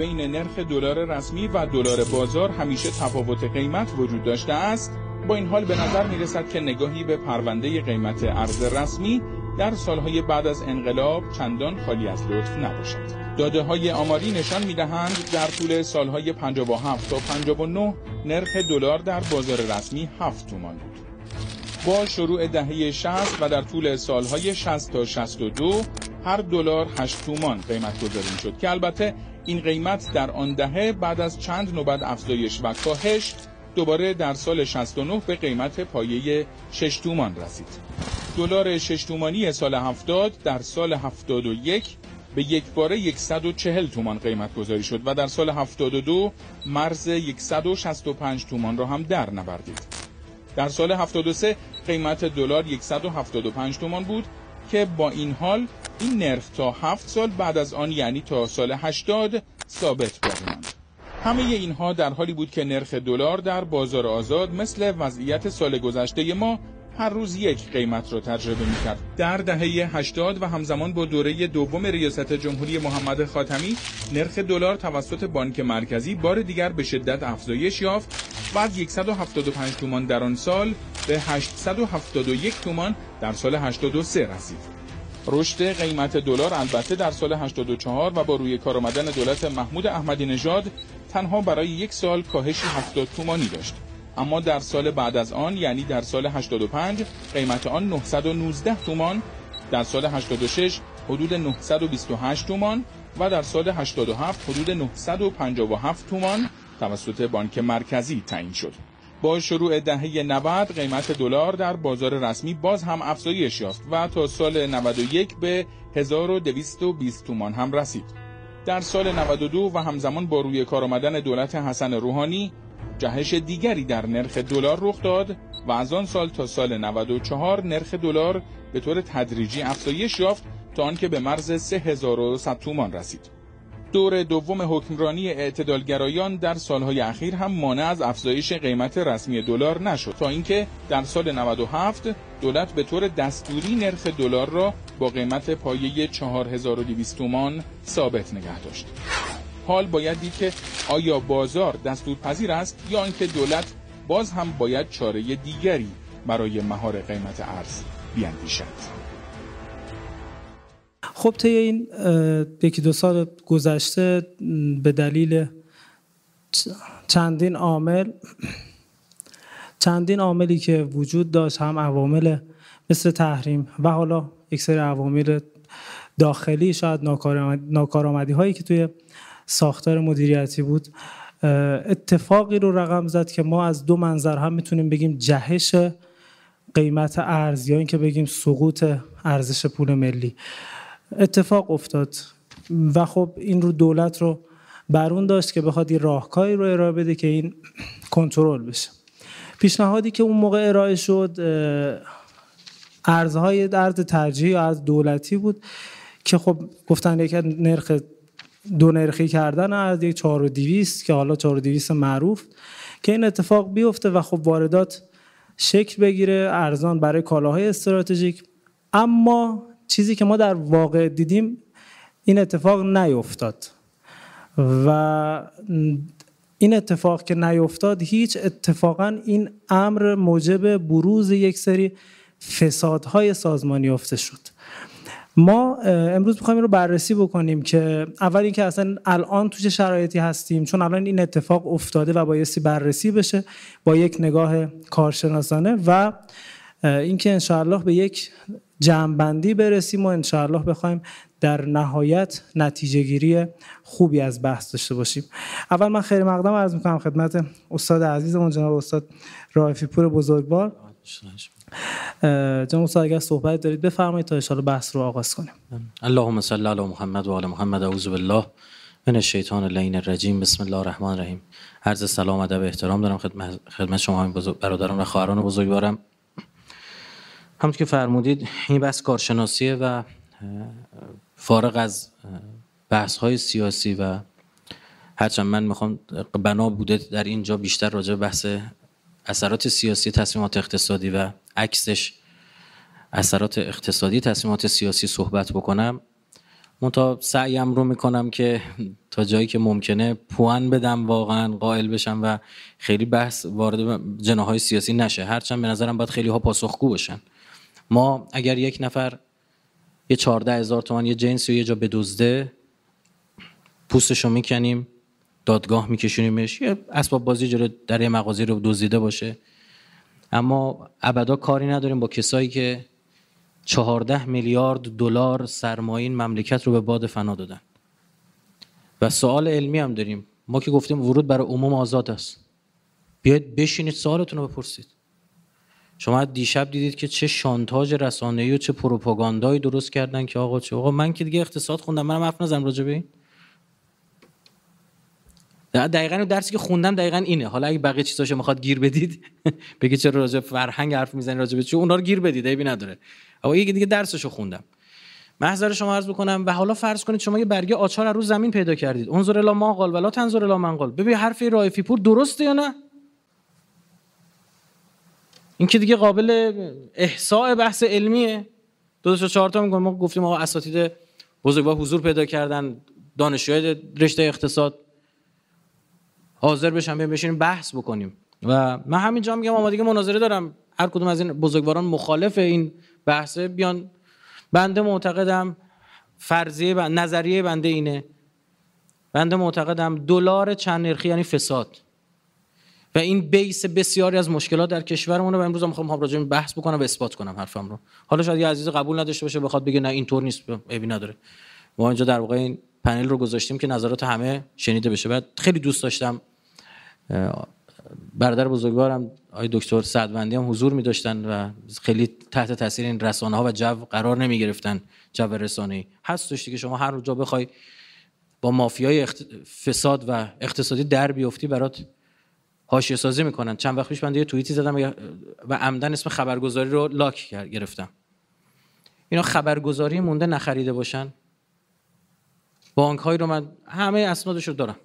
بین نرخ دلار رسمی و دلار بازار همیشه تفاوت قیمت وجود داشته است با این حال به نظر می رسد که نگاهی به پرونده قیمت ارز رسمی در سالهای بعد از انقلاب چندان خالی از لطف نباشد داده های آماری نشان می دهند در طول سالهای 57 تا 59 نرخ دلار در بازار رسمی 7 تومان بود با شروع دهه 60 و در طول سالهای 60 تا 62 هر دلار 8 تومان قیمت گذاری شد که البته این قیمت در آن دهه بعد از چند نوبت افزایش و کاهش دوباره در سال 69 به قیمت پایه 6 تومان رسید. دلار 6 تومانی سال 70 در سال 71 به یک باره 140 تومان قیمت گذاری شد و در سال 72 مرز 165 تومان را هم در نبردید در سال 73 قیمت دلار 175 تومان بود که با این حال این نرخ تا هفت سال بعد از آن یعنی تا سال 80 ثابت باقی همه اینها در حالی بود که نرخ دلار در بازار آزاد مثل وضعیت سال گذشته ما هر روز یک قیمت را تجربه می کرد. در دهه 80 و همزمان با دوره دوم ریاست جمهوری محمد خاتمی نرخ دلار توسط بانک مرکزی بار دیگر به شدت افزایش یافت و از 175 تومان در آن سال به 871 تومان در سال 83 رسید. رشد قیمت دلار البته در سال 84 و با روی کار آمدن دولت محمود احمدی نژاد تنها برای یک سال کاهش 70 تومانی داشت. اما در سال بعد از آن یعنی در سال 85 قیمت آن 919 تومان در سال 86 حدود 928 تومان و در سال 87 حدود 957 تومان توسط بانک مرکزی تعیین شد. با شروع دهه 90 قیمت دلار در بازار رسمی باز هم افزایش یافت و تا سال 91 به 1220 تومان هم رسید. در سال 92 و همزمان با روی کار آمدن دولت حسن روحانی جهش دیگری در نرخ دلار رخ داد و از آن سال تا سال 94 نرخ دلار به طور تدریجی افزایش یافت تا آنکه به مرز 3100 تومان رسید. دور دوم حکمرانی اعتدالگرایان در سالهای اخیر هم مانع از افزایش قیمت رسمی دلار نشد تا اینکه در سال 97 دولت به طور دستوری نرخ دلار را با قیمت پایه 4200 تومان ثابت نگه داشت. حال باید دید که آیا بازار پذیر است یا اینکه دولت باز هم باید چاره دیگری برای مهار قیمت ارز بیاندیشد خب طی این یکی دو سال گذشته به دلیل چندین عامل چندین عاملی که وجود داشت هم عوامل مثل تحریم و حالا یک سری عوامل داخلی شاید ناکارآمدی هایی که توی ساختار مدیریتی بود اتفاقی رو رقم زد که ما از دو منظر هم میتونیم بگیم جهش قیمت ارز یا اینکه بگیم سقوط ارزش پول ملی اتفاق افتاد و خب این رو دولت رو برون داشت که بخواد این راهکاری رو ارائه بده که این کنترل بشه پیشنهادی که اون موقع ارائه شد ارزهای ارز ترجیحی یا ارز دولتی بود که خب گفتن یک نرخ دو نرخی کردن از یک دیویست که حالا دیویست معروف که این اتفاق بیفته و خب واردات شکل بگیره ارزان برای کالاهای استراتژیک اما چیزی که ما در واقع دیدیم این اتفاق نیفتاد و این اتفاق که نیفتاد هیچ اتفاقا این امر موجب بروز یک سری فسادهای سازمانی افته شد ما امروز میخوایم رو بررسی بکنیم که اول اینکه اصلا الان تو چه شرایطی هستیم چون الان این اتفاق افتاده و بایستی بررسی بشه با یک نگاه کارشناسانه و اینکه انشاءالله به یک جمعبندی برسیم و انشاءالله بخوایم در نهایت نتیجه گیری خوبی از بحث داشته باشیم اول من خیر مقدم عرض میکنم خدمت استاد عزیزمون جناب استاد رایفی پور بزرگوار جناب استاد اگر صحبت دارید بفرمایید تا ان بحث رو آغاز کنیم اللهم صل علی محمد و آل محمد اعوذ بالله من الشیطان اللین الرجیم بسم الله الرحمن الرحیم عرض سلام ادب احترام دارم خدمت شما برادران و خواهران بزرگوارم همونطور که فرمودید این بحث کارشناسیه و فارغ از بحث های سیاسی و هرچند من میخوام بنا بوده در اینجا بیشتر راجع بحث اثرات سیاسی تصمیمات اقتصادی و عکسش اثرات اقتصادی تصمیمات سیاسی صحبت بکنم من سعیم رو میکنم که تا جایی که ممکنه پوان بدم واقعا قائل بشم و خیلی بحث وارد جناهای سیاسی نشه هرچند به نظرم باید خیلی ها پاسخگو باشن ما اگر یک نفر یه چارده هزار تومن یه جنسی یه جا بدزده پوستش رو میکنیم دادگاه میکشونیمش یه اسباب بازی جلو در یه مغازه رو دزدیده باشه اما ابدا کاری نداریم با کسایی که 14 میلیارد دلار سرمایه این مملکت رو به باد فنا دادن و سوال علمی هم داریم ما که گفتیم ورود برای عموم آزاد است بیاید بشینید سوالتون رو بپرسید شما دیشب دیدید که چه شانتاج رسانه‌ای و چه پروپاگاندایی درست کردن که آقا چه آقا من که دیگه اقتصاد خوندم منم حرف نزنم راجع دقیقا اون درسی که خوندم دقیقا اینه حالا اگه بقیه چیزاشو میخواد گیر بدید بگید چرا راجع فرهنگ حرف میزنی راجع به چی اونا رو گیر بدید ایبی نداره اما یه دیگه درسشو خوندم محضر شما عرض بکنم و حالا فرض کنید شما یه برگه آچار رو زمین پیدا کردید انظر الا ما قال ولا تنظر الا من ببین حرف رایفی پور درسته یا نه این که دیگه قابل احساء بحث علمیه دو تا چهار تا میگن ما گفتیم آقا اساتید بزرگوار حضور پیدا کردن دانشجوهای رشته اقتصاد حاضر بشن بیان بشینیم بحث بکنیم و من همینجا میگم آمادگی مناظره دارم هر کدوم از این بزرگواران مخالف این بحثه بیان بنده معتقدم فرضیه و نظریه بنده اینه بنده معتقدم دلار چند نرخی یعنی فساد و این بیس بسیاری از مشکلات در کشورمونه و امروز هم میخوام راجع به بحث بکنم و اثبات کنم حرفم رو حالا شاید یه عزیز قبول نداشته باشه بخواد بگه نه اینطور نیست ابی نداره ما اینجا در واقع این پنل رو گذاشتیم که نظرات همه شنیده بشه بعد خیلی دوست داشتم برادر بزرگوارم آقای دکتر سعدوندی هم حضور می‌داشتن و خیلی تحت تاثیر این رسانه‌ها و جو قرار نمی‌گرفتن جو رسانه‌ای هست هستش که شما هر جا بخوای با مافیای اخت... فساد و اقتصادی در بیفتی برات حاشیه سازی میکنن چند وقت پیش من یه توییتی زدم و عمدن اسم خبرگزاری رو لاک گرفتم اینا خبرگزاری مونده نخریده باشن بانک هایی رو من همه اسنادش رو دارم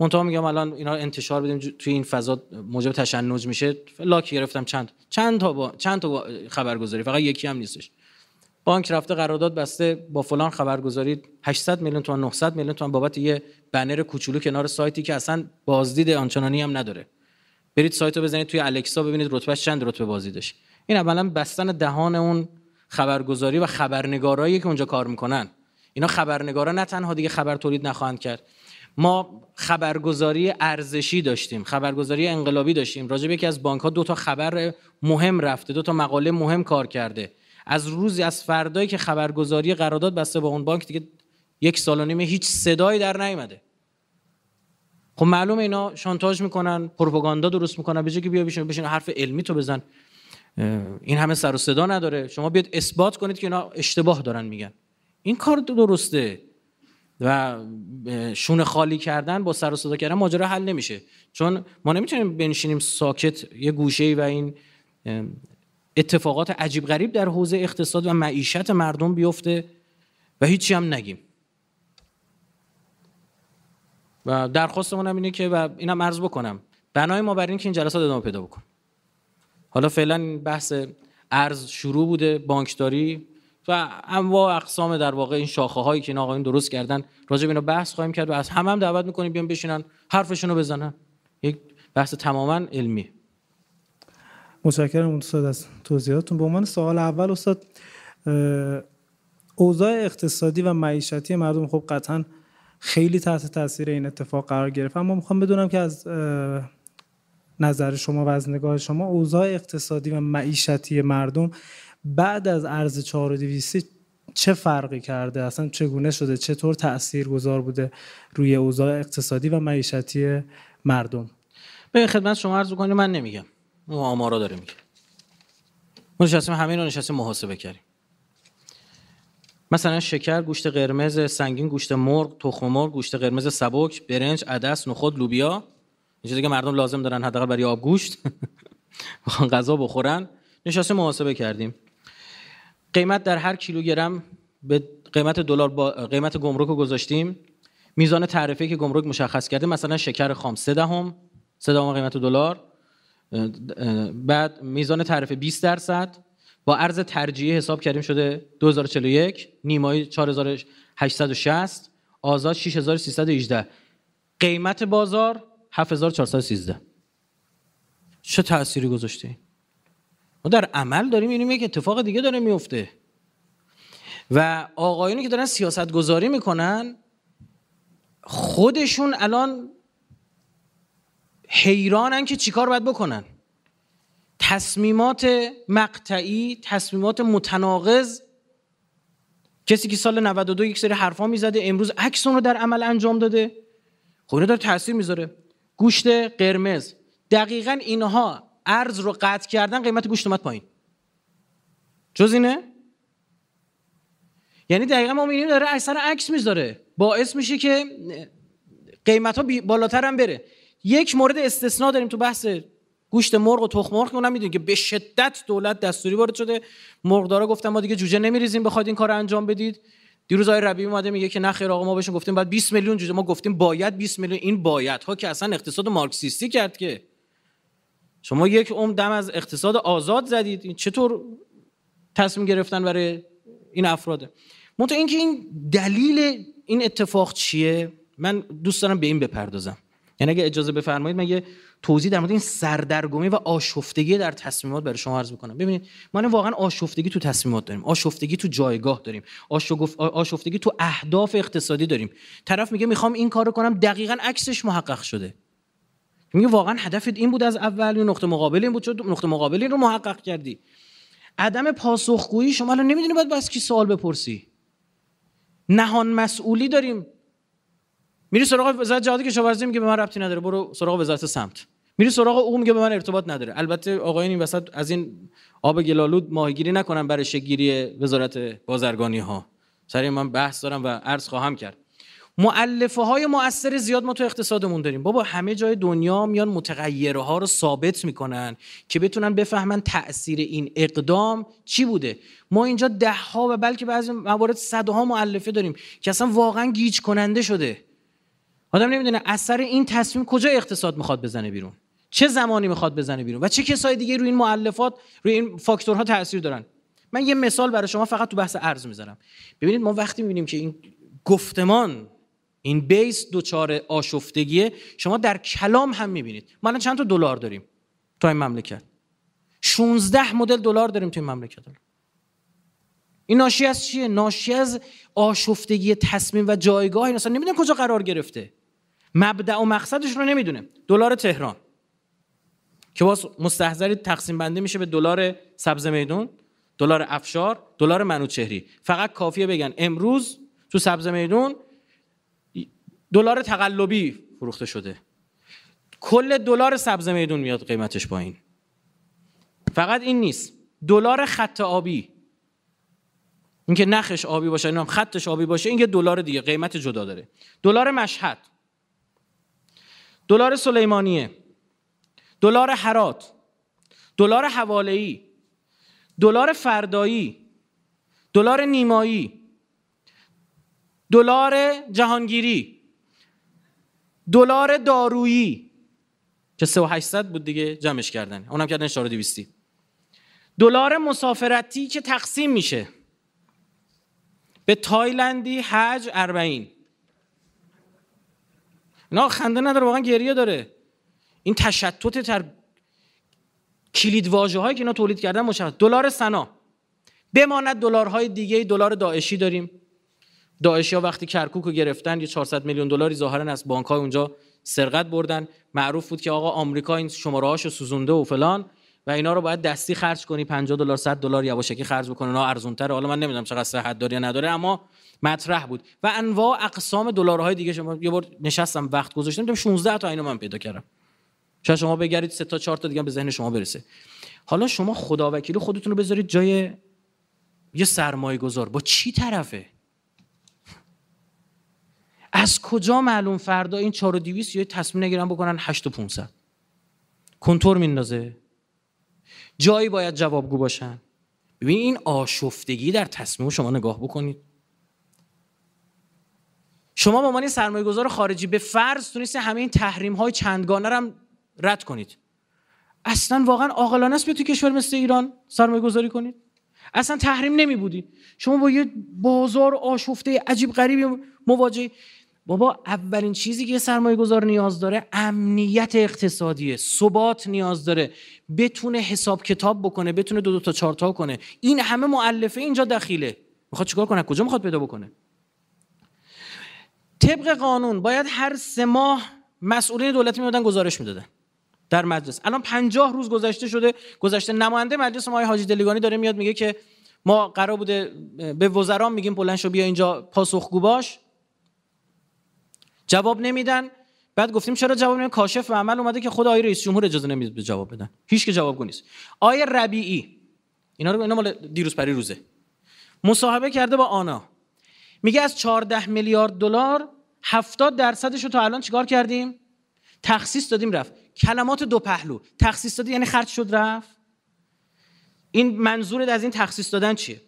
منتها میگم الان اینا انتشار بدیم توی این فضا موجب تشنج میشه لاک گرفتم چند چند تا با... چند تا خبرگزاری فقط یکی هم نیستش بانک رفته قرارداد بسته با فلان خبرگزاری 800 میلیون تومان 900 میلیون تومان بابت یه بنر کوچولو کنار سایتی که اصلا بازدید آنچنانی هم نداره برید سایت رو بزنید توی الکسا ببینید رتبه چند رتبه بازدیدش این اولا بستن دهان اون خبرگزاری و خبرنگارایی که اونجا کار میکنن اینا خبرنگارا نه تنها دیگه خبر تولید نخواهند کرد ما خبرگزاری ارزشی داشتیم خبرگزاری انقلابی داشتیم راجع به یکی از بانک ها دو تا خبر مهم رفته دو تا مقاله مهم کار کرده از روزی از فردایی که خبرگزاری قرارداد بسته با اون بانک دیگه یک سال و نیمه هیچ صدایی در نیامده خب معلومه اینا شانتاج میکنن پروپاگاندا درست میکنن به که بیا بشین بشین حرف علمی تو بزن این همه سر و صدا نداره شما بیاد اثبات کنید که اینا اشتباه دارن میگن این کار درسته و شون خالی کردن با سر و صدا کردن ماجرا حل نمیشه چون ما نمیتونیم بنشینیم ساکت یه گوشه و این اتفاقات عجیب غریب در حوزه اقتصاد و معیشت مردم بیفته و هیچی هم نگیم و درخواست هم اینه که و اینم عرض بکنم بنای ما بر این که این جلسات ادامه پیدا بکن حالا فعلا بحث ارز شروع بوده بانکداری و انواع اقسام در واقع این شاخه هایی که این درست کردن راجع به اینا بحث خواهیم کرد و از همه هم دعوت میکنیم بیان بشینن حرفشون رو بزنن یک بحث تماما علمی متشکرم استاد از توضیحاتتون به عنوان سوال اول استاد اوضاع اقتصادی و معیشتی مردم خب قطعا خیلی تحت تاثیر این اتفاق قرار گرفت اما میخوام بدونم که از نظر شما و از نگاه شما اوضاع اقتصادی و معیشتی مردم بعد از ارز 4200 چه فرقی کرده اصلا چگونه شده چطور تأثیر گذار بوده روی اوضاع اقتصادی و معیشتی مردم به خدمت شما عرض کنیم من نمیگم اون آمارا داره میگه ما نشستیم همین رو نشستیم محاسبه کردیم مثلا شکر، گوشت قرمز، سنگین گوشت مرغ، تخم مرغ، گوشت قرمز سبک، برنج، عدس، نخود، لوبیا اینجا که مردم لازم دارن حداقل برای آب گوشت غذا بخورن نشسته محاسبه کردیم قیمت در هر کیلوگرم به قیمت دلار با قیمت گمرک رو گذاشتیم میزان تعرفه که گمرک مشخص کرده مثلا شکر خام 3 دهم 3 دهم قیمت دلار بعد میزان تعرفه 20 درصد با ارز ترجیحی حساب کردیم شده 2041 نیمایی 4860 آزاد 6318 قیمت بازار 7413 چه تأثیری گذاشته ما در عمل داریم اینو یک اتفاق دیگه داره میفته و آقایونی که دارن سیاست گذاری میکنن خودشون الان حیرانن که چیکار باید بکنن تصمیمات مقطعی تصمیمات متناقض کسی که سال 92 یک سری حرفا میزده امروز عکس رو در عمل انجام داده خب اینا داره تاثیر میذاره گوشت قرمز دقیقا اینها ارز رو قطع کردن قیمت گوشت اومد پایین جز اینه یعنی دقیقا ما میبینیم داره اکثر عکس میذاره باعث میشه که قیمت ها بالاتر هم بره یک مورد استثنا داریم تو بحث گوشت مرغ و تخم مرغ اونم میدونید که به شدت دولت دستوری وارد شده مرغدارا گفتن ما دیگه جوجه نمیریزیم بخواد این کار انجام بدید دیروز آقای ربیعی اومده میگه که نخیر آقا ما بهشون گفتیم بعد 20 میلیون جوجه ما گفتیم باید 20 میلیون این باید ها که اصلا اقتصاد مارکسیستی کرد که شما یک عمر دم از اقتصاد آزاد زدید چطور تصمیم گرفتن برای این افراده منتها اینکه این دلیل این اتفاق چیه من دوست دارم به این بپردازم یعنی اگه اجازه بفرمایید من یه توضیح در مورد این سردرگمی و آشفتگی در تصمیمات برای شما عرض بکنم ببینید ما واقعا آشفتگی تو تصمیمات داریم آشفتگی تو جایگاه داریم آشفتگی تو اهداف اقتصادی داریم طرف میگه میخوام این کارو کنم دقیقا عکسش محقق شده میگه واقعا هدفت این بود از اول یه نقطه مقابل این بود چون نقطه مقابل این رو محقق کردی عدم پاسخگویی شما الان نمیدونی باید باید کی سوال بپرسی نهان مسئولی داریم میری سراغ وزارت جهاد کشاورزی میگه به من ربطی نداره برو سراغ وزارت سمت میری سراغ او میگه به من ارتباط نداره البته آقایان این وسط از این آب گلالود ماهیگیری نکنن برای شگیری وزارت بازرگانی ها سر من بحث دارم و عرض خواهم کرد معلفه های مؤثر زیاد ما تو اقتصادمون داریم بابا همه جای دنیا میان متغیرها رو ثابت میکنن که بتونن بفهمن تاثیر این اقدام چی بوده ما اینجا ده ها و بلکه بعضی موارد صدها معلفه داریم که اصلا واقعا گیج کننده شده آدم نمیدونه اثر این تصمیم کجا اقتصاد میخواد بزنه بیرون چه زمانی میخواد بزنه بیرون و چه کسای دیگه روی این معلفات روی این فاکتورها تاثیر دارن من یه مثال برای شما فقط تو بحث ارز میذارم ببینید ما وقتی میبینیم که این گفتمان این بیس دوچار آشفتگیه شما در کلام هم میبینید ما الان چند تا دلار داریم تو این مملکت 16 مدل دلار داریم تو این مملکت این ناشی از چیه ناشی از آشفتگی تصمیم و جایگاه این اصلا نمیدونه کجا قرار گرفته مبدع و مقصدش رو نمیدونه دلار تهران که باز مستحضری تقسیم بنده میشه به دلار سبز میدون دلار افشار دلار منوچهری فقط کافیه بگن امروز تو سبز میدون دلار تقلبی فروخته شده کل دلار سبز میدون میاد قیمتش پایین فقط این نیست دلار خط آبی اینکه نخش آبی باشه اینم خطش آبی باشه این یه دلار دیگه قیمت جدا داره دلار مشهد دلار سلیمانیه دلار حرات دلار ای دلار فردایی دلار نیمایی دلار جهانگیری دلار دارویی که 3800 بود دیگه جمعش کردن اونم کردن 4200 دلار مسافرتی که تقسیم میشه به تایلندی حج 40 اینا خنده نداره واقعا گریه داره این تشتت تر کلید واژه هایی که اینا تولید کردن مشخص دلار سنا بماند دلارهای دیگه دلار داعشی داریم داعشی ها وقتی کرکوک رو گرفتن یه 400 میلیون دلاری ظاهرا از بانک اونجا سرقت بردن معروف بود که آقا آمریکا این شماره هاشو سوزونده و فلان و اینا رو باید دستی خرج کنی 50 دلار 100 دلار یواشکی خرج بکنه اونا ارزون تره حالا من نمیدونم چقدر صحت داره یا نداره اما مطرح بود و انواع اقسام دلارهای دیگه شما یه بار نشستم وقت گذاشتم دیدم 16 تا اینو من پیدا کردم شاید شما بگرید سه تا چهار تا دیگه به ذهن شما برسه حالا شما خدا وکیلی خودتون رو بذارید جای یه سرمایه گذار با چی طرفه از کجا معلوم فردا این 4 و 200 یه تصمیم نگیرن بکنن 8 و 500 کنتور میندازه جایی باید جوابگو باشن ببین این آشفتگی در تصمیم شما نگاه بکنید شما به عنوان سرمایه گذار خارجی به فرض تونستی همه این تحریم های چندگانه رو رد کنید اصلا واقعا عاقلانه است به تو کشور مثل ایران سرمایه گذاری کنید اصلا تحریم نمی بودی شما با یه بازار آشفته عجیب غریبی مواجه بابا اولین چیزی که سرمایه گذار نیاز داره امنیت اقتصادیه ثبات نیاز داره بتونه حساب کتاب بکنه بتونه دو دو تا چارتا کنه این همه معلفه اینجا دخیله میخواد چیکار کنه کجا میخواد پیدا بکنه طبق قانون باید هر سه ماه مسئولین دولتی میادن گزارش میدادن در مجلس الان پنجاه روز گذشته شده گذشته نماینده مجلس ما حاجی دلیگانی داره میاد میگه که ما قرار بوده به وزرا میگیم بلند بیا اینجا پاسخگو باش جواب نمیدن بعد گفتیم چرا جواب نمیدن کاشف و عمل اومده که خود آیه رئیس جمهور اجازه نمیده به جواب بدن هیچ که جواب جواب نیست آیه ربیعی اینا رو اینا مال دیروز پری روزه مصاحبه کرده با آنا میگه از 14 میلیارد دلار 70 درصدش رو تا الان چیکار کردیم تخصیص دادیم رفت کلمات دو پهلو تخصیص دادی یعنی خرج شد رفت این منظور از این تخصیص دادن چیه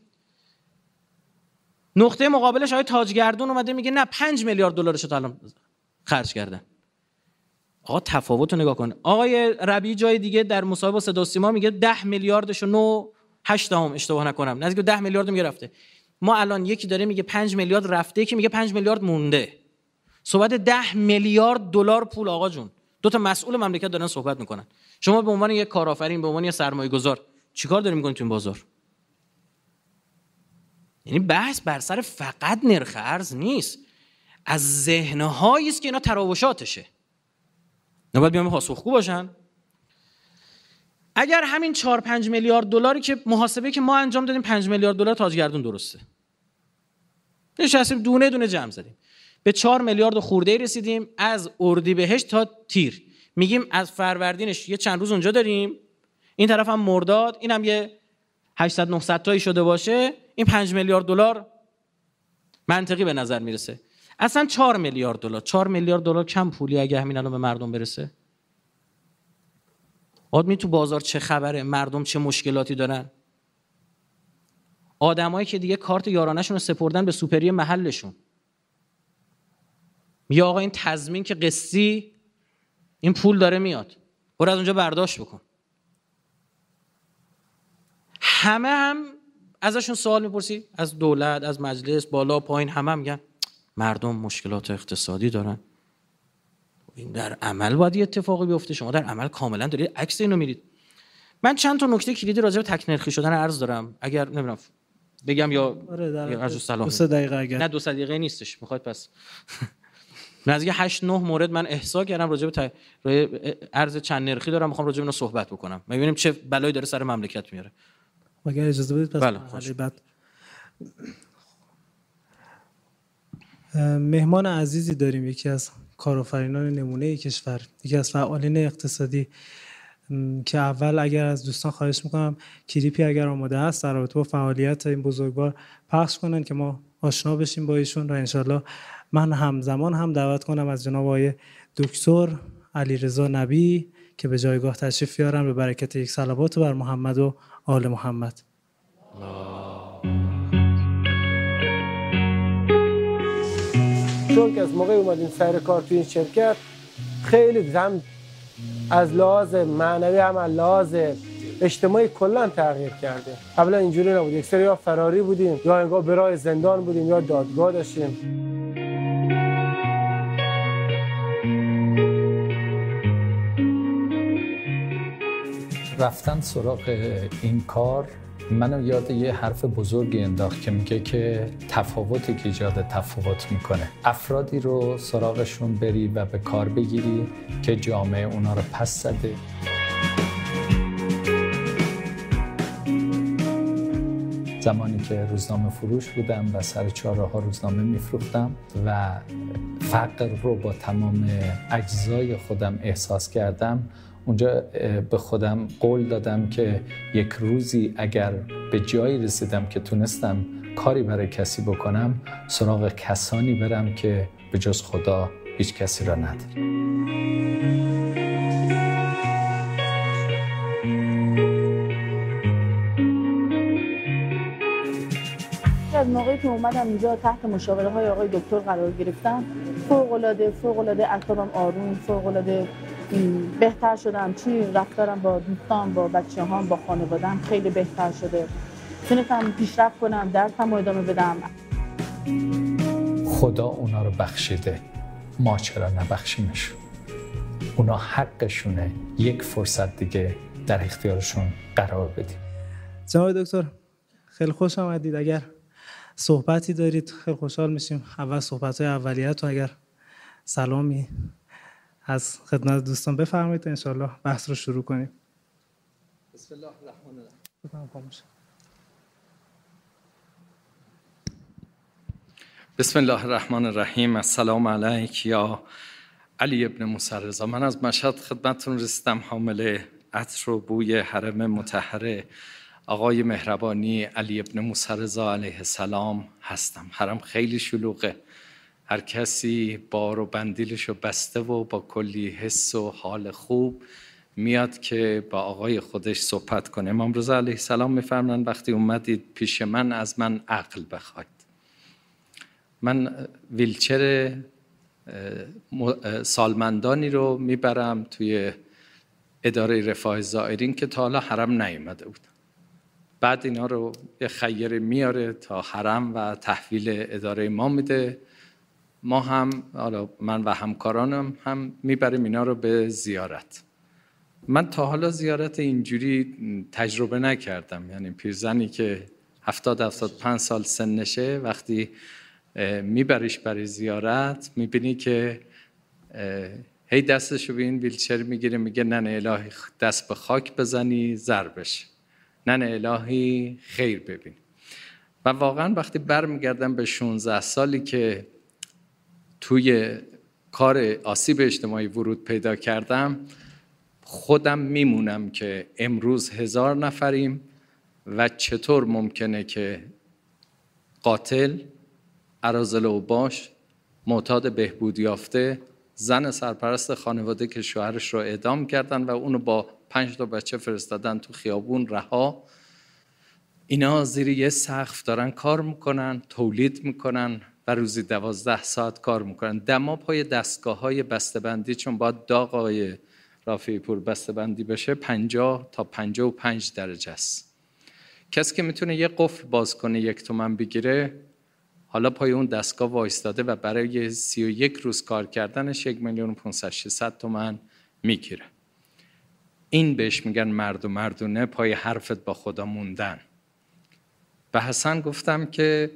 نقطه مقابلش آقای تاجگردون اومده میگه نه 5 میلیارد دلارش تا الان خرج کردن آقا تفاوت رو نگاه کن آقای ربی جای دیگه در مصاحبه با صدا سیما میگه 10 میلیاردش و 9 8 دهم اشتباه نکنم نزدیک 10 میلیارد میگرفته ما الان یکی داره میگه 5 میلیارد رفته یکی میگه 5 میلیارد مونده صحبت 10 میلیارد دلار پول آقا جون دو تا مسئول مملکت دارن صحبت میکنن شما به عنوان یک کارآفرین به عنوان یک سرمایه‌گذار چیکار داری میکنی تو این بازار یعنی بحث بر سر فقط نرخ ارز نیست از ذهنهایی است که اینا تراوشاتشه اینا باید بیان پاسخگو باشن اگر همین 4 5 میلیارد دلاری که محاسبه که ما انجام دادیم 5 میلیارد دلار تاجگردون درسته نشستیم دونه دونه جمع زدیم به 4 میلیارد خورده ای رسیدیم از اردی بهش تا تیر میگیم از فروردینش یه چند روز اونجا داریم این طرف هم مرداد این هم یه 800 900 تایی شده باشه این 5 میلیارد دلار منطقی به نظر میرسه اصلا 4 میلیارد دلار 4 میلیارد دلار کم پولی اگه همین الان به مردم برسه آدمی تو بازار چه خبره مردم چه مشکلاتی دارن آدمایی که دیگه کارت یارانشون رو سپردن به سوپری محلشون یا آقا این تضمین که قصی این پول داره میاد برو از اونجا برداشت بکن همه هم ازشون سوال میپرسی از دولت از مجلس بالا پایین همه میگن مردم مشکلات اقتصادی دارن این در عمل باید اتفاقی بیفته شما در عمل کاملا دارید عکس اینو میرید من چند تا نکته کلیدی راجع به تکنرخی شدن ارز دارم اگر نمیدونم بگم یا ارجو سلام دقیقه اگر نه دو دقیقه نیستش میخواد پس نزدیک 8 9 مورد من احسا کردم راجع به ارز چند نرخی دارم میخوام راجع به اینو صحبت بکنم میبینیم چه بلایی داره سر مملکت میاره اجازه پس بله مهمان عزیزی داریم یکی از کارآفرینان نمونه کشور یکی از فعالین اقتصادی که اول اگر از دوستان خواهش میکنم کلیپی اگر آماده هست در رابطه با فعالیت این بزرگوار پخش کنن که ما آشنا بشیم با ایشون و انشالله من همزمان هم دعوت کنم از جناب آقای دکتر علیرضا نبی که به جایگاه تشریف بیارن به برکت یک صلوات بر محمد و آل محمد چون که از موقع اومدیم سر کار تو این شرکت خیلی هم از لحاظ معنوی هم از لحاظ اجتماعی کلا تغییر کرده قبلا اینجوری نبود یک سری یا فراری بودیم یا انگار برای زندان بودیم یا دادگاه داشتیم رفتن سراغ این کار منو یاد یه حرف بزرگی انداخت که میگه که تفاوتی که ایجاد تفاوت میکنه افرادی رو سراغشون بری و به کار بگیری که جامعه اونا رو پس زده زمانی که روزنامه فروش بودم و سر چهار ها روزنامه میفروختم و فقر رو با تمام اجزای خودم احساس کردم اونجا به خودم قول دادم که یک روزی اگر به جایی رسیدم که تونستم کاری برای کسی بکنم سراغ کسانی برم که به جز خدا هیچ کسی را نداره از موقعی که اومدم اینجا تحت مشاوره های آقای دکتر قرار گرفتم فوق العاده فوق العاده اعصابم آروم فوق العاده بهتر شدم چی رفتارم با دوستان با بچه هم با خانوادم خیلی بهتر شده تونستم پیشرفت کنم درسم رو ادامه بدم خدا اونا رو بخشیده ما چرا نبخشیمش اونا حقشونه یک فرصت دیگه در اختیارشون قرار بدیم جناب دکتر خیلی خوش آمدید اگر صحبتی دارید خیلی خوشحال میشیم اول صحبت های و اگر سلامی از خدمت دوستان بفرمایید تا انشالله بحث رو شروع کنیم بسم الله الرحمن الرحیم بسم الله الرحمن الرحیم السلام علیک یا علی ابن مسرزا من از مشهد خدمتون رسیدم حامل عطر و بوی حرم متحره آقای مهربانی علی ابن مسرزا علیه السلام هستم حرم خیلی شلوغه هر کسی بار و بندیلش رو بسته و با کلی حس و حال خوب میاد که با آقای خودش صحبت کنه امام رضا علیه السلام وقتی اومدید پیش من از من عقل بخواید من ویلچر سالمندانی رو میبرم توی اداره رفاه زائرین که تا حالا حرم نیمده بود بعد اینا رو یه خیر میاره تا حرم و تحویل اداره ما میده ما هم حالا من و همکارانم هم میبریم اینا رو به زیارت من تا حالا زیارت اینجوری تجربه نکردم یعنی پیرزنی که هفتاد، هفتاد پنج سال سنشه وقتی میبریش برای زیارت میبینی که هی دستشو به این ویلچر میگیره میگه نن الهی دست به خاک بزنی زربش. نن الهی خیر ببین و واقعا وقتی برمیگردم به 16 سالی که توی کار آسیب اجتماعی ورود پیدا کردم خودم میمونم که امروز هزار نفریم و چطور ممکنه که قاتل و باش، معتاد بهبود یافته زن سرپرست خانواده که شوهرش رو اعدام کردن و اونو با پنج تا بچه فرستادن تو خیابون رها اینا زیر یه سقف دارن کار میکنن تولید میکنن و روزی دوازده ساعت کار میکنن دما پای دستگاه های بستبندی چون باید داغ آقای رافی پور بستبندی بشه پنجا تا و پنج درجه است کسی که میتونه یه قفل باز کنه یک تومن بگیره حالا پای اون دستگاه وایستاده و برای یک روز کار کردنش یک میلیون 500 تومن میگیره این بهش میگن مرد و مردونه پای حرفت با خدا موندن به حسن گفتم که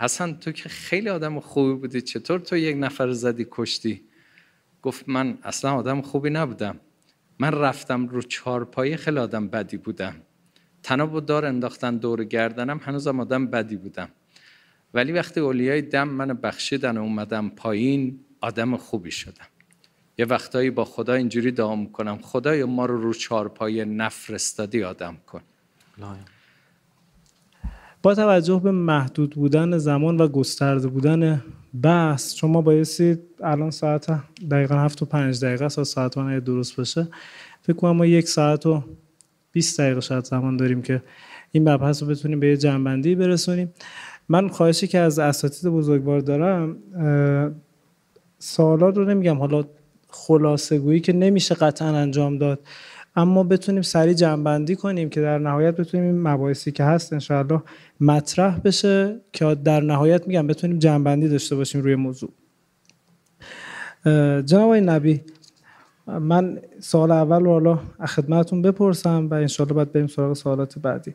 حسن تو که خیلی آدم خوبی بودی چطور تو یک نفر زدی کشتی گفت من اصلا آدم خوبی نبودم من رفتم رو پایه خیلی آدم بدی بودم تناب و دار انداختن دور گردنم هنوزم آدم بدی بودم ولی وقتی اولیای دم من بخشیدن و اومدم پایین آدم خوبی شدم یه وقتایی با خدا اینجوری دعا میکنم خدای ما رو رو پایه نفرستادی آدم کن لایم. با توجه به محدود بودن زمان و گسترده بودن بحث چون ما بایستی الان ساعت دقیقا هفت و پنج دقیقه است ساعت درست باشه فکر کنم ما یک ساعت و 20 دقیقه شاید زمان داریم که این مبحث رو بتونیم به یه جنبندی برسونیم من خواهشی که از اساتید بزرگوار دارم سوالات رو نمیگم حالا خلاصه گویی که نمیشه قطعا انجام داد اما بتونیم سریع جنبندی کنیم که در نهایت بتونیم این مباحثی که هست انشاءالله مطرح بشه که در نهایت میگم بتونیم جنبندی داشته باشیم روی موضوع جناب نبی من سال اول رو حالا خدمتتون بپرسم و انشاءالله باید بریم سراغ سوالات بعدی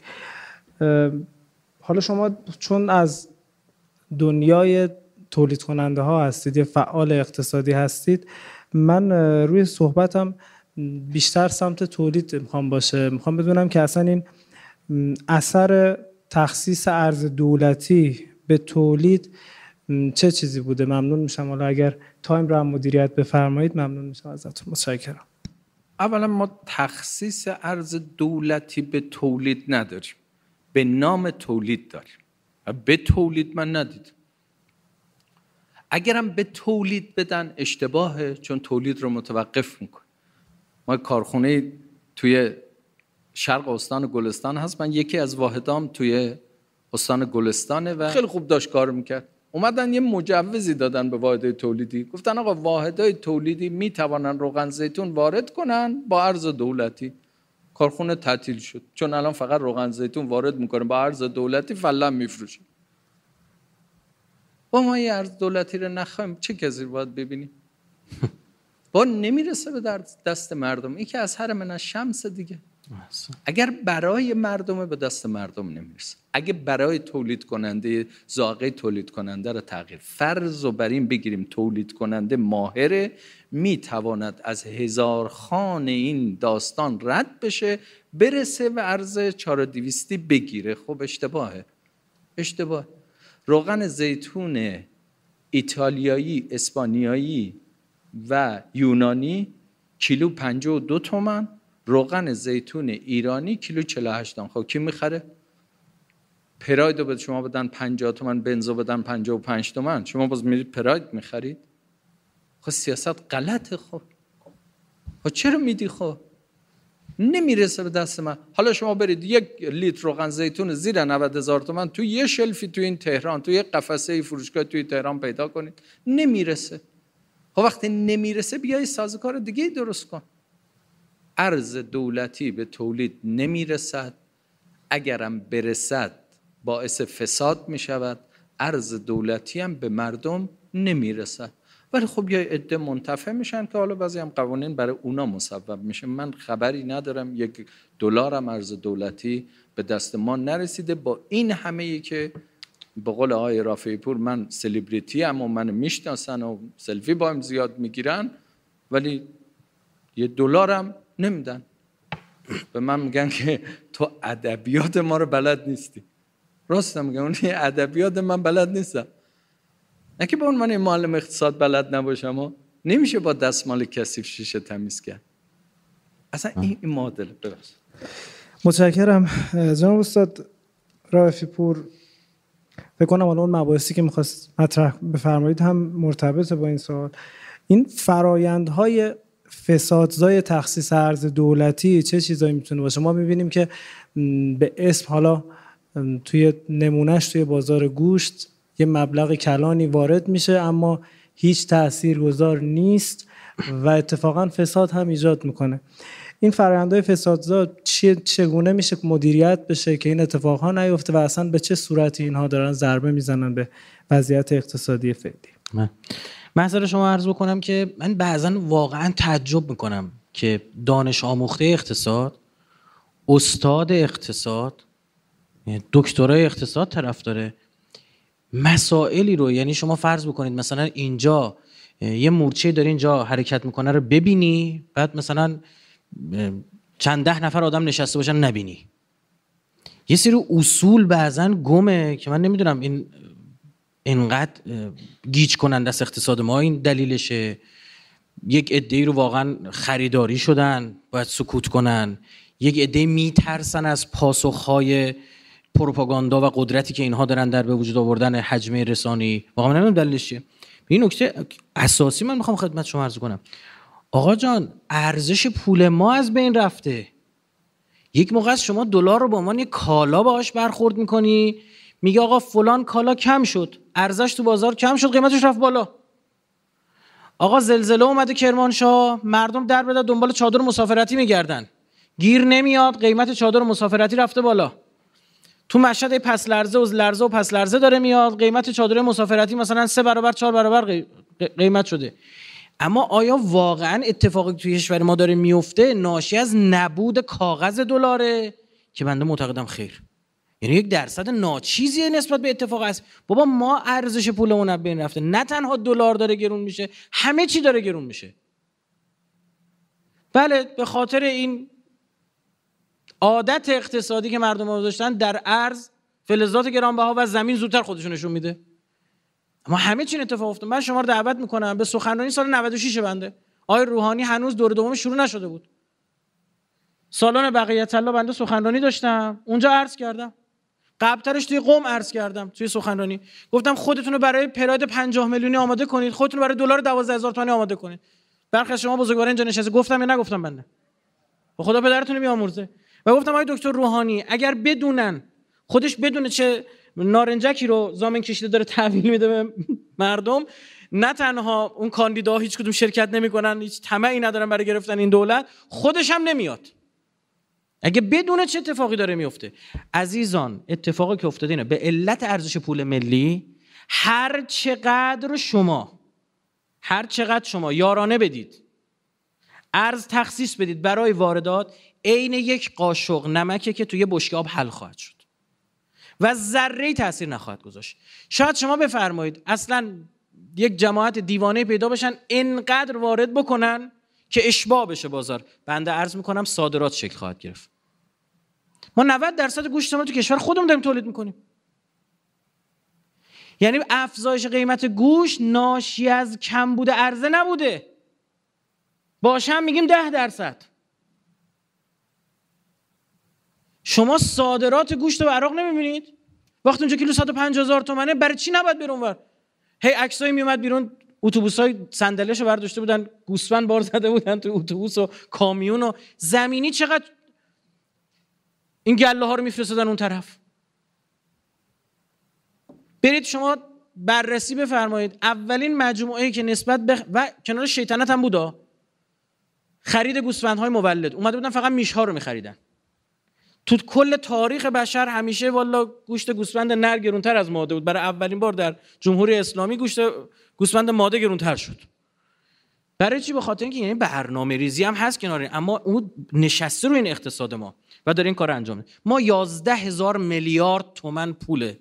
حالا شما چون از دنیای تولید کننده ها هستید یه فعال اقتصادی هستید من روی صحبتم بیشتر سمت تولید میخوام باشه میخوام بدونم که اصلا این اثر تخصیص ارز دولتی به تولید چه چیزی بوده ممنون میشم حالا اگر تایم رو هم مدیریت بفرمایید ممنون میشم ازتون متشکرم اولا ما تخصیص ارز دولتی به تولید نداریم به نام تولید داریم و به تولید من ندید اگرم به تولید بدن اشتباهه چون تولید رو متوقف میکنه ما کارخونه توی شرق استان گلستان هست من یکی از واحدام توی استان گلستانه و خیلی خوب داشت کار میکرد اومدن یه مجوزی دادن به واحدهای تولیدی گفتن آقا واحدهای تولیدی میتوانن روغن زیتون وارد کنن با ارز دولتی کارخونه تعطیل شد چون الان فقط روغن زیتون وارد میکنه با ارز دولتی فلا میفروشه با ما یه ارز دولتی رو نخوایم چه کسی باید ببینیم با نمیرسه به دست مردم این که از هر من از شمس دیگه اگر برای مردم به دست مردم نمیرسه اگه برای تولید کننده زاغه تولید کننده را تغییر فرض و بر این بگیریم تولید کننده ماهره میتواند از هزار خان این داستان رد بشه برسه و عرض دیویستی بگیره خب اشتباهه اشتباه روغن زیتون ایتالیایی اسپانیایی و یونانی کیلو 52 تومن روغن زیتون ایرانی کیلو 48 تومن خب کی میخره پرایدو به شما بدن 50 تومن بنزو بدن 55 تومن شما باز میرید پراید میخرید خب سیاست غلطه خب خب چرا میدی خب نمیرسه به دست من حالا شما برید یک لیتر روغن زیتون زیر 90 هزار تومن تو یه شلفی تو این تهران تو یه قفسه فروشگاه توی تهران پیدا کنید نمیرسه خب وقتی نمیرسه بیای سازوکار دیگه درست کن ارز دولتی به تولید نمیرسد اگرم برسد باعث فساد می شود ارز دولتی هم به مردم نمیرسد ولی خب یه عده منتفع میشن که حالا بعضی هم قوانین برای اونا مصوب میشه من خبری ندارم یک دلارم ارز دولتی به دست ما نرسیده با این همه ای که به قول آقای رافیپور پور من سلیبریتی هم و من میشناسن و سلفی با هم زیاد میگیرن ولی یه دلارم نمیدن به من میگن که تو ادبیات ما رو بلد نیستی راست میگن ادبیات من بلد نیستم نه که به عنوان معلم اقتصاد بلد نباشم و نمیشه با دستمال کثیف شیشه تمیز کرد اصلا این معادله ببخشید متشکرم جناب استاد رافی پور فکر کنم حالا اون مباحثی که میخواست مطرح بفرمایید هم مرتبط با این سوال این فرایندهای فسادزای تخصیص ارز دولتی چه چیزایی میتونه باشه ما میبینیم که به اسم حالا توی نمونهش توی بازار گوشت یه مبلغ کلانی وارد میشه اما هیچ تأثیر گذار نیست و اتفاقا فساد هم ایجاد میکنه این فرآیندهای فسادزا چه چگونه میشه مدیریت بشه که این ها نیفته و اصلا به چه صورتی اینها دارن ضربه میزنن به وضعیت اقتصادی فعلی من مثلا شما عرض بکنم که من بعضا واقعا تعجب میکنم که دانش آموخته اقتصاد استاد اقتصاد یعنی دکترای اقتصاد طرف داره مسائلی رو یعنی شما فرض بکنید مثلا اینجا یه مورچه داری اینجا حرکت میکنه رو ببینی بعد مثلا چند ده نفر آدم نشسته باشن نبینی یه سری اصول بعضا گمه که من نمیدونم این انقدر گیج کننده از اقتصاد ما این دلیلشه یک ادهی رو واقعا خریداری شدن باید سکوت کنن یک ادهی میترسن از پاسخهای پروپاگاندا و قدرتی که اینها دارن در به وجود آوردن حجمه رسانی واقعا نمیدونم دلیلش چیه این نکته اساسی من میخوام خدمت شما عرض کنم آقا جان ارزش پول ما از بین رفته یک موقع از شما دلار رو به عنوان یک کالا باهاش برخورد میکنی میگه آقا فلان کالا کم شد ارزش تو بازار کم شد قیمتش رفت بالا آقا زلزله اومده کرمانشاه مردم در بده دنبال چادر مسافرتی میگردن گیر نمیاد قیمت چادر مسافرتی رفته بالا تو مشهد پس لرزه و لرزه و پس لرزه داره میاد قیمت چادر مسافرتی مثلا سه برابر چهار برابر قیمت شده اما آیا واقعا اتفاقی توی کشور ما داره میفته ناشی از نبود کاغذ دلاره که بنده معتقدم خیر یعنی یک درصد ناچیزی نسبت به اتفاق است بابا ما ارزش پولمون از بین رفته نه تنها دلار داره گرون میشه همه چی داره گرون میشه بله به خاطر این عادت اقتصادی که مردم داشتن در ارز فلزات گرانبها و زمین زودتر خودشونشون میده اما همه چین اتفاق افتاد من شما رو دعوت میکنم به سخنرانی سال 96 بنده آقای روحانی هنوز دور دوم شروع نشده بود سالن بقیه الله بنده سخنرانی داشتم اونجا عرض کردم قبلترش توی قوم عرض کردم توی سخنرانی گفتم خودتون رو برای پراید 50 میلیونی آماده کنید خودتون برای دلار 12000 تومانی آماده کنید برخی شما بزرگوار اینجا نشسته گفتم یا نگفتم بنده و خدا پدرتون بیامرزه و گفتم آقای دکتر روحانی اگر بدونن خودش بدونه چه نارنجکی رو زامن کشیده داره تحویل میده به مردم نه تنها اون کاندیدا هیچ کدوم شرکت نمیکنن هیچ طمعی ندارن برای گرفتن این دولت خودش هم نمیاد اگه بدون چه اتفاقی داره میفته عزیزان اتفاقی که افتاده اینه به علت ارزش پول ملی هر چقدر شما هر چقدر شما یارانه بدید ارز تخصیص بدید برای واردات عین یک قاشق نمکه که توی بشک آب حل خواهد شد و ذره تاثیر نخواهد گذاشت شاید شما بفرمایید اصلا یک جماعت دیوانه پیدا بشن انقدر وارد بکنن که اشباع بشه بازار بنده عرض میکنم صادرات شکل خواهد گرفت ما 90 درصد گوشت ما تو کشور خودمون داریم تولید میکنیم یعنی افزایش قیمت گوش ناشی از کم بوده عرضه نبوده باشه هم میگیم ده درصد شما صادرات گوشت و عراق نمیبینید وقتی اونجا کیلو 150 هزار تومنه برای چی نباید بیرون اونور هی عکسایی میومد بیرون اتوبوس های صندلیش رو برداشته بودن گوسفند بار زده بودن تو اتوبوس و کامیون و زمینی چقدر این گله ها رو میفرستادن اون طرف برید شما بررسی بفرمایید اولین مجموعه ای که نسبت بخ... و کنار شیطنت هم بودا خرید گوسفندهای مولد اومده بودن فقط میش ها رو میخریدن تو کل تاریخ بشر همیشه والا گوشت گوسفند نر گرونتر از ماده بود برای اولین بار در جمهوری اسلامی گوشت گوسفند ماده گرونتر شد برای چی به خاطر اینکه یعنی برنامه ریزی هم هست کنار اما اون نشسته رو این اقتصاد ما و داره این کار انجام میده ما یازده هزار میلیارد تومن پول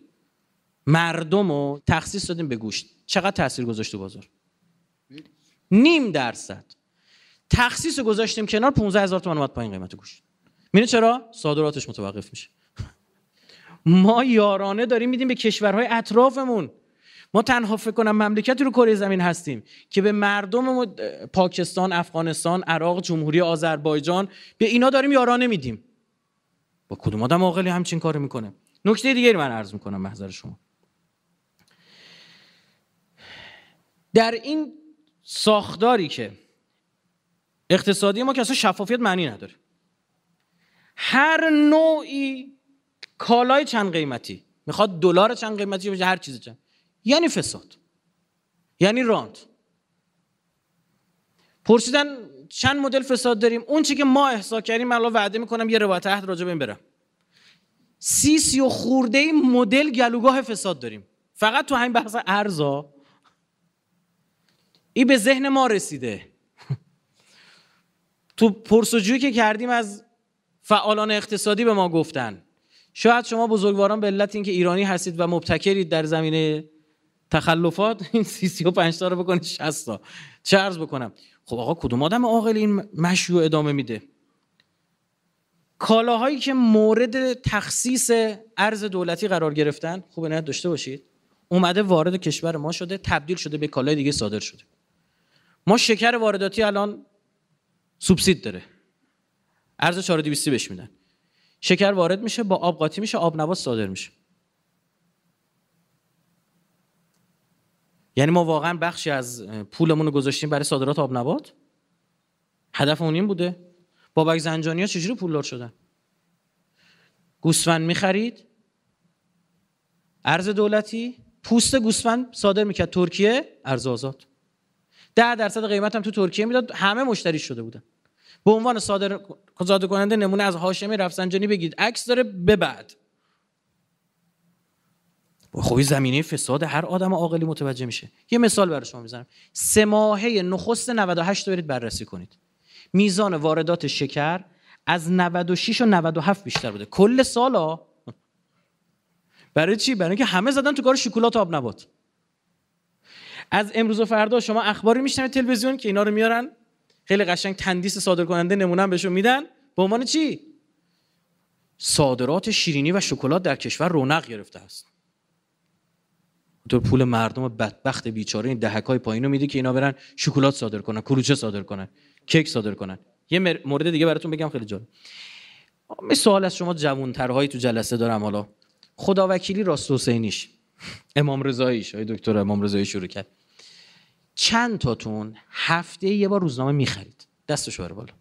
مردم رو تخصیص دادیم به گوشت چقدر تاثیر گذاشت تو بازار نیم درصد تخصیص گذاشتیم کنار 15 هزار تومن اومد پایین قیمت گوشت میره چرا صادراتش متوقف میشه ما یارانه داریم میدیم به کشورهای اطرافمون ما تنها فکر کنم مملکتی رو کره زمین هستیم که به مردم پاکستان، افغانستان، عراق، جمهوری آذربایجان به اینا داریم یارانه میدیم. با کدوم آدم عاقلی همچین کاری میکنه؟ نکته دیگری من عرض میکنم محضر شما. در این ساختاری که اقتصادی ما که اصلا شفافیت معنی نداره. هر نوعی کالای چند قیمتی میخواد دلار چند قیمتی باشه هر چیز چند یعنی فساد یعنی رانت پرسیدن چند مدل فساد داریم اون چی که ما احسا کردیم من وعده میکنم یه روایت عهد راجع به این برم سی سی و خورده مدل گلوگاه فساد داریم فقط تو همین بحث ارزا ای به ذهن ما رسیده تو پرسجویی که کردیم از فعالان اقتصادی به ما گفتن شاید شما بزرگواران به علت اینکه ایرانی هستید و مبتکرید در زمینه تخلفات این 35 تا رو بکنید 60 تا چه عرض بکنم خب آقا کدوم آدم عاقل این مشروع ادامه میده کالاهایی که مورد تخصیص ارز دولتی قرار گرفتن خوب نه داشته باشید اومده وارد کشور ما شده تبدیل شده به کالای دیگه صادر شده ما شکر وارداتی الان سوبسید داره ارز 4200 بهش میدن شکر وارد میشه با آب قاطی میشه آب نبات صادر میشه یعنی ما واقعا بخشی از پولمون رو گذاشتیم برای صادرات آب نبات اون این بوده بابک زنجانی ها چجوری پولدار شدن گوسفند میخرید ارز دولتی پوست گوسفند صادر میکرد ترکیه ارز آزاد ده درصد قیمت هم تو ترکیه میداد همه مشتری شده بودن به عنوان صادر زاده کننده نمونه از هاشمی رفسنجانی بگید عکس داره به بعد خب زمینه فساد هر آدم عاقلی متوجه میشه یه مثال برای شما میزنم سه ماهه نخست 98 رو برید بررسی کنید میزان واردات شکر از 96 و 97 بیشتر بوده کل سالا برای چی برای اینکه همه زدن تو کار شکلات آب نبات از امروز و فردا شما اخباری میشنوید تلویزیون که اینا رو میارن خیلی قشنگ تندیس صادر کننده نمونه بهشون میدن به عنوان چی صادرات شیرینی و شکلات در کشور رونق گرفته است تو پول مردم بدبخت بیچاره این دهک های پایین رو میده که اینا برن شکلات صادر کنن کلوچه صادر کنن کیک صادر کنن یه مورد دیگه براتون بگم خیلی جالب می سوال از شما جوانترهایی تو جلسه دارم حالا خداوکیلی راست حسینیش امام رضاییش دکتر امام رضایی شروع کرد چند تاتون هفته یه بار روزنامه میخرید دستشو بره بالا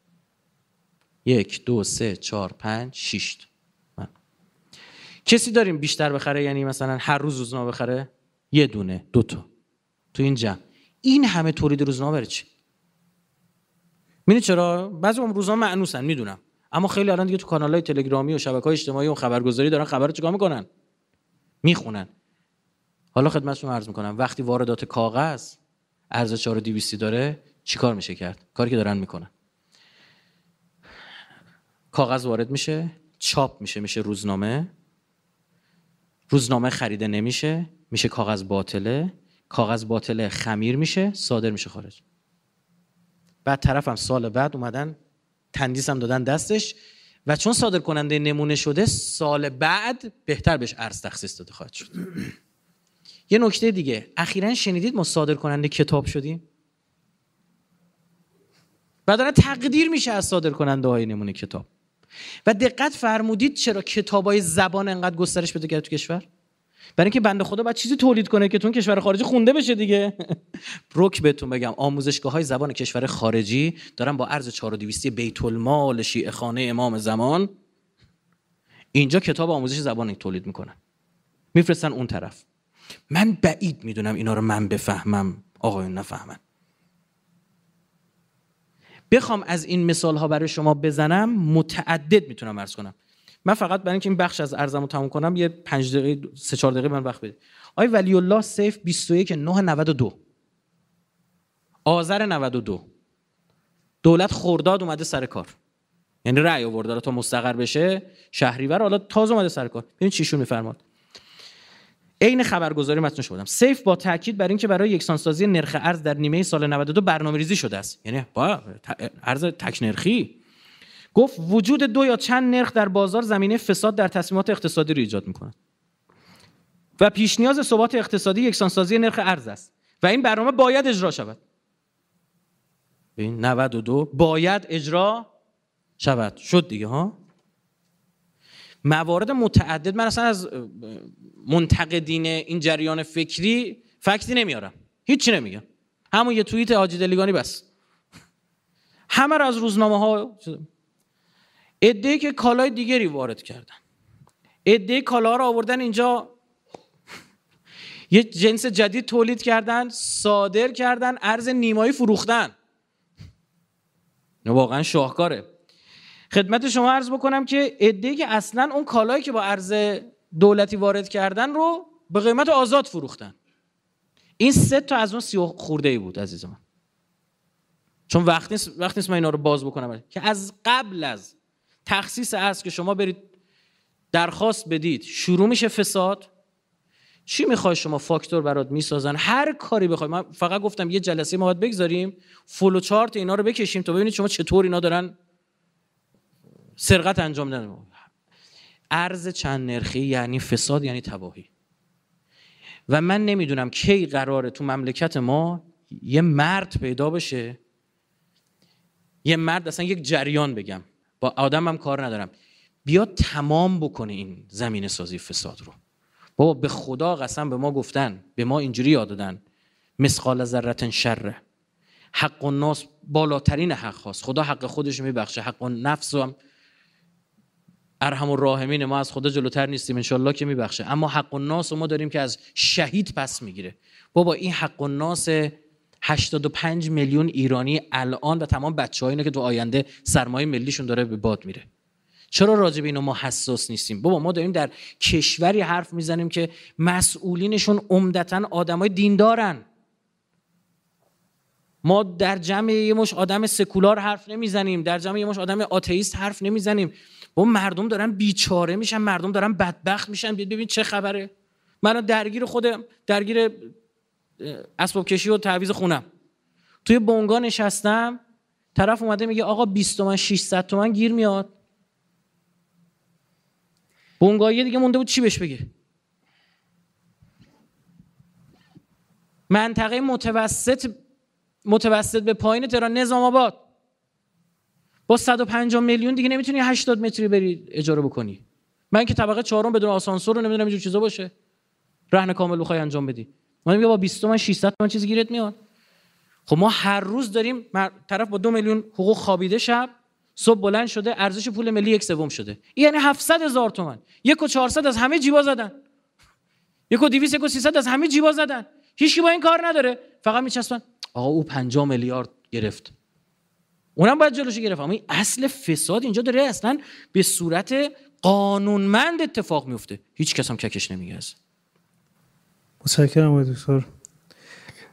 یک دو سه چهار پنج شیشت کسی داریم بیشتر بخره یعنی مثلا هر روز روزنامه بخره یه دونه دو تا تو این جمع این همه تولید روزنامه بره چی میدونی چرا بعضی اون روزنامه معنوسن میدونم اما خیلی الان دیگه تو کانال های تلگرامی و شبکه های اجتماعی و خبرگزاری دارن خبر رو چیکار میکنن میخونن حالا خدمتتون عرض میکنم وقتی واردات کاغذ ارز 4200 داره چیکار میشه کرد کاری که دارن میکنن کاغذ وارد میشه چاپ میشه میشه روزنامه روزنامه خریده نمیشه میشه کاغذ باطله کاغذ باطله خمیر میشه صادر میشه خارج بعد طرفم سال بعد اومدن تندیس هم دادن دستش و چون صادر کننده نمونه شده سال بعد بهتر بهش ارز تخصیص داده خواهد شد یه نکته دیگه اخیرا شنیدید ما صادر کننده کتاب شدیم و داره تقدیر میشه از صادر کننده های نمونه کتاب و دقت فرمودید چرا کتاب های زبان انقدر گسترش بده کرد تو کشور برای اینکه بنده خدا باید چیزی تولید کنه که تو کشور خارجی خونده بشه دیگه روک بهتون بگم آموزشگاه های زبان کشور خارجی دارن با ارز 4200 بیت المال شیعه خانه امام زمان اینجا کتاب آموزش زبان تولید میکنن میفرستن اون طرف من بعید میدونم اینا رو من بفهمم آقایون نفهمن بخوام از این مثال ها برای شما بزنم متعدد میتونم عرض کنم من فقط برای اینکه این بخش از ارزم رو تموم کنم یه پنج دقیقه سه چهار دقیقه من وقت بده آی ولی الله سیف 21 92. آذر 92 دولت خورداد اومده سر کار یعنی رأی آورد تا مستقر بشه شهریور حالا تازه اومده سر کار ببین چیشون میفرماد عین خبرگزاری متن شدم سیف با تاکید بر اینکه برای یکسانسازی نرخ ارز در نیمه سال 92 ریزی شده است یعنی با ارز تک نرخی گفت وجود دو یا چند نرخ در بازار زمینه فساد در تصمیمات اقتصادی رو ایجاد کند و پیش نیاز ثبات اقتصادی یکسانسازی نرخ ارز است و این برنامه باید اجرا شود این 92 باید اجرا شود شد دیگه ها موارد متعدد من اصلا از منتقدین این جریان فکری فکتی نمیارم هیچی نمیگم همون یه توییت حاجی دلیگانی بس همه رو از روزنامه ها ادعی که کالای دیگری وارد کردن ادعی کالا رو آوردن اینجا یه جنس جدید تولید کردن صادر کردن ارز نیمایی فروختن واقعا شاهکاره خدمت شما عرض بکنم که عده‌ای که اصلا اون کالایی که با ارز دولتی وارد کردن رو به قیمت آزاد فروختن این سه تا از اون سی خورده ای بود عزیز من چون وقت نیست وقت نیست من اینا رو باز بکنم که از قبل از تخصیص ارز که شما برید درخواست بدید شروع میشه فساد چی میخوای شما فاکتور برات میسازن هر کاری بخوای من فقط گفتم یه جلسه ما باید بگذاریم فلو چارت اینا رو بکشیم تا ببینید شما چطور اینا دارن سرقت انجام دادن ارز چند نرخی یعنی فساد یعنی تباهی و من نمیدونم کی قراره تو مملکت ما یه مرد پیدا بشه یه مرد اصلا یک جریان بگم با آدمم کار ندارم بیا تمام بکنه این زمین سازی فساد رو بابا به خدا قسم به ما گفتن به ما اینجوری یاد دادن مسقال ذره شره حق و ناس بالاترین حق هاست خدا حق خودش میبخشه حق و نفس هم ارحم و راهمین ما از خدا جلوتر نیستیم انشالله که میبخشه اما حق و ناس ما داریم که از شهید پس میگیره بابا این حق و ناس 85 میلیون ایرانی الان و تمام بچه اینه که تو آینده سرمایه ملیشون داره به باد میره چرا راجع به اینو ما حساس نیستیم بابا ما داریم در کشوری حرف میزنیم که مسئولینشون عمدتا آدمای دیندارن ما در جمع یه مش آدم سکولار حرف نمیزنیم در جمع یه مش آدم آتئیست حرف نمیزنیم با مردم دارن بیچاره میشن مردم دارن بدبخت میشن بیاد ببین چه خبره من درگیر خودم درگیر اسباب کشی و تعویز خونم توی بنگا نشستم طرف اومده میگه آقا 20 تومن 600 تومن گیر میاد بونگایی دیگه مونده بود چی بهش بگه منطقه متوسط متوسط به پایین تهران نظام آباد با 150 میلیون دیگه نمیتونی 80 متری بری اجاره بکنی من که طبقه چهارم بدون آسانسور رو نمیدونم اینجور چیزا باشه رهن کامل بخوای انجام بدی من میگم با 20 من 600 من چیز گیرت میاد خب ما هر روز داریم طرف با دو میلیون حقوق خوابیده شب صبح بلند شده ارزش پول ملی یک سوم شده یعنی 700 هزار تومن یک و 400 از همه جیبا زدن یک و 200 یک و 300 از همه جیبا زدن هیچ با این کار نداره فقط میچسبن آقا او 5 میلیارد گرفت اونم باید جلوش گرفت اما این اصل فساد اینجا داره اصلا به صورت قانونمند اتفاق میفته هیچ کس هم ککش نمیگه از متشکرم آقای دکتر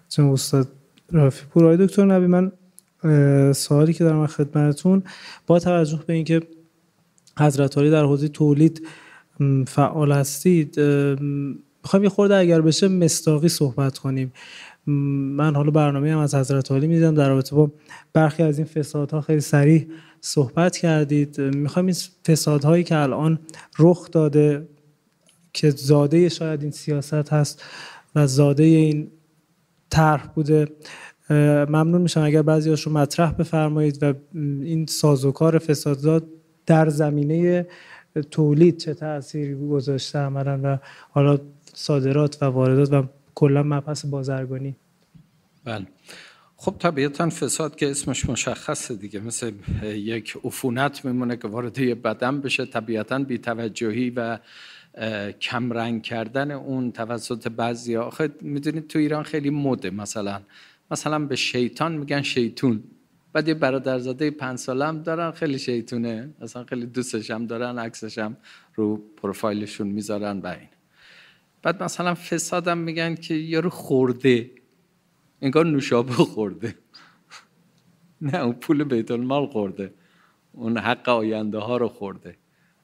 جناب استاد رافی پور آقای دکتر نبی من سوالی که دارم خدمتتون با توجه به اینکه حضرت در حوزه تولید فعال هستید میخوایم یه خورده اگر بشه مستاقی صحبت کنیم من حالا برنامه هم از حضرت عالی میدیدم در رابطه با برخی از این فسادها خیلی سریع صحبت کردید میخوایم این فسادهایی که الان رخ داده که زاده شاید این سیاست هست و زاده این طرح بوده ممنون میشم اگر بعضی رو مطرح بفرمایید و این سازوکار فسادها در زمینه تولید چه تأثیری گذاشته عملا و حالا صادرات و واردات و کلا مبحث بازرگانی بله خب طبیعتا فساد که اسمش مشخصه دیگه مثل یک عفونت میمونه که وارد یه بدن بشه طبیعتا بیتوجهی و کمرنگ کردن اون توسط بعضی آخه میدونید تو ایران خیلی مده مثلا مثلا به شیطان میگن شیطون بعد یه برادرزاده پنج ساله هم دارن خیلی شیطونه اصلا خیلی دوستش هم دارن عکسش هم رو پروفایلشون میذارن و این بعد مثلا فسادم میگن که یارو خورده انگار نوشابه خورده نه اون پول بیت المال خورده اون حق آینده ها رو خورده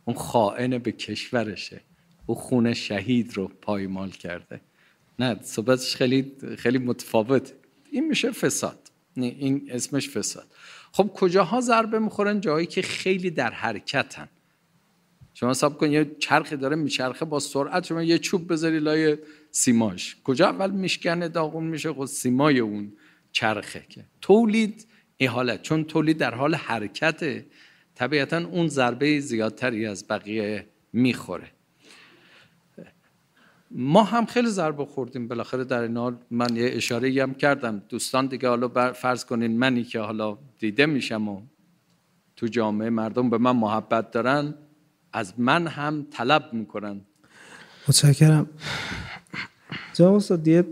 اون خائن به کشورشه او خون شهید رو پایمال کرده نه صحبتش خیلی خیلی متفاوت این میشه فساد این اسمش فساد خب کجاها ضربه میخورن جایی که خیلی در حرکتن شما حساب کن یه چرخی داره میچرخه با سرعت شما یه چوب بذاری لای سیماش کجا اول میشکنه داغون میشه خود خب سیمای اون چرخه که تولید این حالت چون تولید در حال حرکته طبیعتا اون ضربه زیادتری از بقیه میخوره ما هم خیلی ضربه خوردیم بالاخره در این حال من یه اشاره هم کردم دوستان دیگه حالا فرض کنین منی که حالا دیده میشم و تو جامعه مردم به من محبت دارن از من هم طلب میکنن متشکرم جناب استاد یه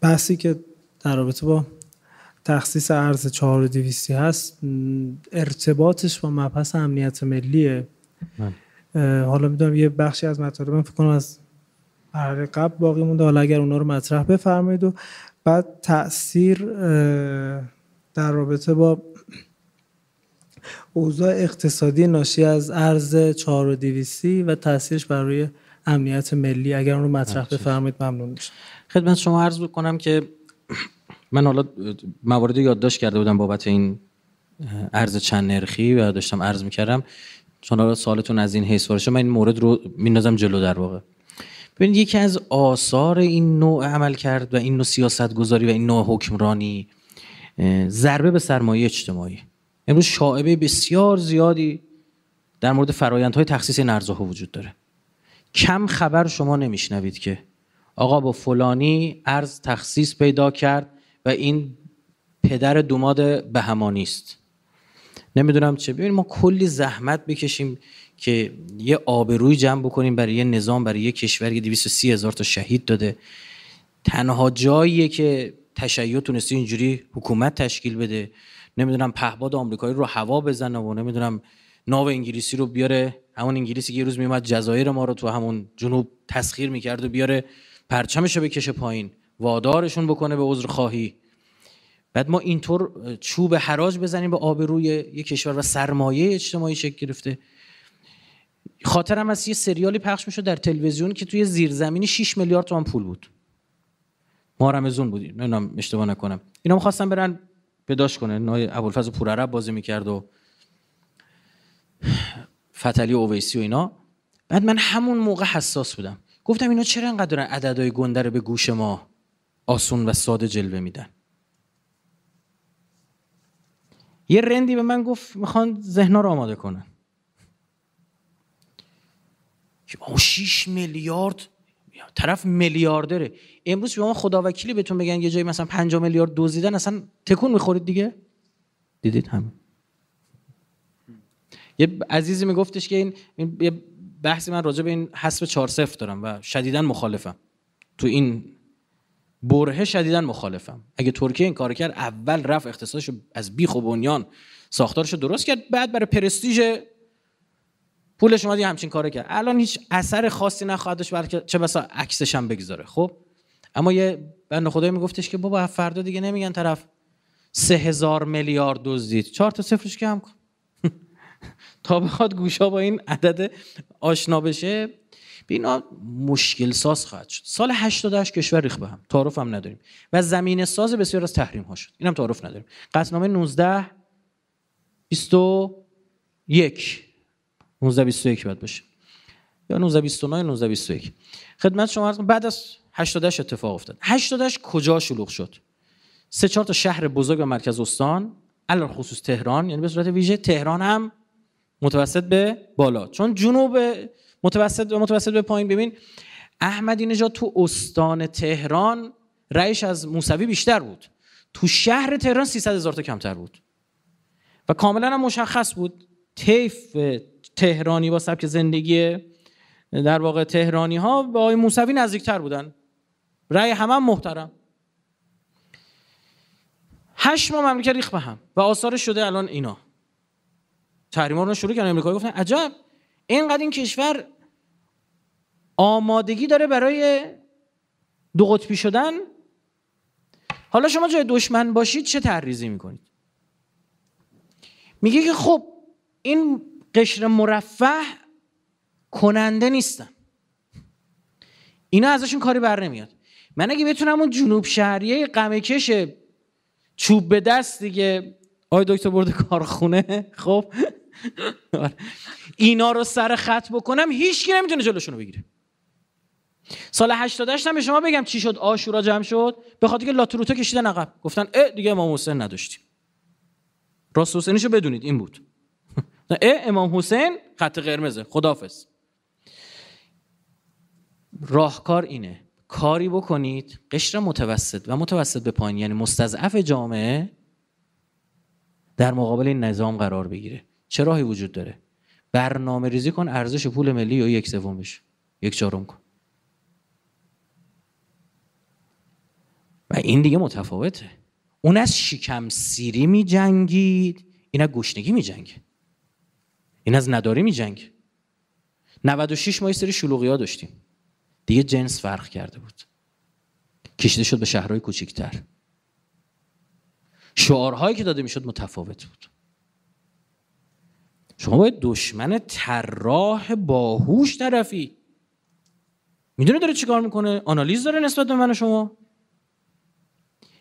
بحثی که در رابطه با تخصیص ارز 4200 هست ارتباطش با مبحث امنیت ملیه حالا میدونم یه بخشی از مطالب فکر کنم از قبل باقی مونده حالا اگر اونا رو مطرح بفرمایید و بعد تاثیر در رابطه با اوضاع اقتصادی ناشی از ارز 4200 و تاثیرش بر روی امنیت ملی اگر اون رو مطرح بله، بفرمایید ممنون میشم خدمت شما عرض بکنم که من حالا موارد یادداشت کرده بودم بابت این ارز چند نرخی و داشتم عرض میکردم چون حالا سالتون از این حیث من این مورد رو میندازم جلو در واقع ببینید یکی از آثار این نوع عمل کرد و این نوع سیاست گذاری و این نوع حکمرانی ضربه به سرمایه اجتماعی امروز شاعبه بسیار زیادی در مورد فرایندهای تخصیص این ارزها وجود داره کم خبر شما نمیشنوید که آقا با فلانی ارز تخصیص پیدا کرد و این پدر دوماد بهمانی است نمیدونم چه ببینیم ما کلی زحمت بکشیم که یه آبروی جمع بکنیم برای یه نظام برای یه کشوری که 230 هزار تا شهید داده تنها جاییه که تشیع تونسته اینجوری حکومت تشکیل بده نمیدونم پهباد آمریکایی رو هوا بزنه و نمیدونم ناو انگلیسی رو بیاره همون انگلیسی که یه روز میومد جزایر ما رو تو همون جنوب تسخیر میکرد و بیاره پرچمش رو بکشه پایین وادارشون بکنه به عذر خواهی بعد ما اینطور چوب حراج بزنیم به آبروی یک کشور و سرمایه اجتماعی شکل گرفته خاطرم از یه سریالی پخش میشد در تلویزیون که توی زیرزمینی 6 میلیارد تومان پول بود ما رمزون بودیم نمیدونم اشتباه نکنم اینا میخواستن برن پیداش کنه نای ابوالفضل عرب بازی میکرد و فتلی و اویسی و اینا بعد من همون موقع حساس بودم گفتم اینا چرا انقدر دارن عددهای گنده رو به گوش ما آسون و ساده جلوه میدن یه رندی به من گفت میخوان ذهنا رو آماده کنن اون 6 میلیارد طرف میلیاردره امروز شما خداوکیلی بهتون بگن یه جایی مثلا 5 میلیارد دزدیدن اصلا تکون میخورید دیگه دیدید هم یه عزیزی میگفتش که این, یه بحثی من راجع به این حسب 4 0 دارم و شدیدا مخالفم تو این بره شدیدا مخالفم اگه ترکیه این کار کرد اول رفت اقتصادش از بیخ و بنیان ساختارش درست کرد بعد برای پرستیژ پولش اومد همچین کار کرد الان هیچ اثر خاصی نخواهد داشت چه بسا عکسش هم بگذاره خب اما یه بنده خدایی میگفتش که بابا فردا دیگه نمیگن طرف سه هزار میلیارد دزدید چهار تا صفرش کم کن تا بخواد گوشا با این عدد آشنا بشه به اینا مشکل ساز خواهد شد سال 88 کشور ریخ به هم تعارف هم نداریم و زمین ساز بسیار از تحریم ها شد اینم تعارف نداریم قطنامه 19 21 19 21 باید باشه یا 19 29 19 21 خدمت شما عرض بعد از 80 اتفاق افتاد 80 کجا شلوغ شد سه چهار تا شهر بزرگ و مرکز استان الان خصوص تهران یعنی به صورت ویژه تهران هم متوسط به بالا چون جنوب متوسط به متوسط به پایین ببین احمدی نژاد تو استان تهران رئیش از موسوی بیشتر بود تو شهر تهران 300 هزار تا کمتر بود و کاملا هم مشخص بود طیف تهرانی با سبک زندگی در واقع تهرانی ها به آقای موسوی نزدیکتر بودن رأی همه هم محترم هشت ماه مملکت ریخ به هم و آثار شده الان اینا ها رو شروع کردن امریکا گفتن عجب اینقدر این کشور آمادگی داره برای دو قطبی شدن حالا شما جای دشمن باشید چه تحریزی میکنید میگه که خب این قشر مرفه کننده نیستن اینا ازشون کاری بر نمیاد من اگه بتونم اون جنوب شهریه کش چوب به دست دیگه آی دکتر برده کارخونه خب اینا رو سر خط بکنم هیچ کی نمیتونه جلوشونو بگیره سال 80 هم به شما بگم چی شد آشورا جمع شد به خاطر که لاتروتا کشیدن عقب گفتن اه دیگه امام حسین نداشتیم راست حسینشو بدونید این بود اه امام حسین خط قرمزه خدافز راهکار اینه کاری بکنید قشر متوسط و متوسط به پایین یعنی مستضعف جامعه در مقابل این نظام قرار بگیره چه راهی وجود داره برنامه ریزی کن ارزش پول ملی یا یک سوم بشه یک چهارم کن و این دیگه متفاوته اون از شکم سیری می جنگید این از گشنگی می جنگ این از نداری می جنگ 96 ما سری شلوغی ها داشتیم دیگه جنس فرق کرده بود کشیده شد به شهرهای کوچکتر. شعارهایی که داده میشد متفاوت بود شما باید دشمن طراح باهوش طرفی میدونه داره چیکار میکنه آنالیز داره نسبت به من و شما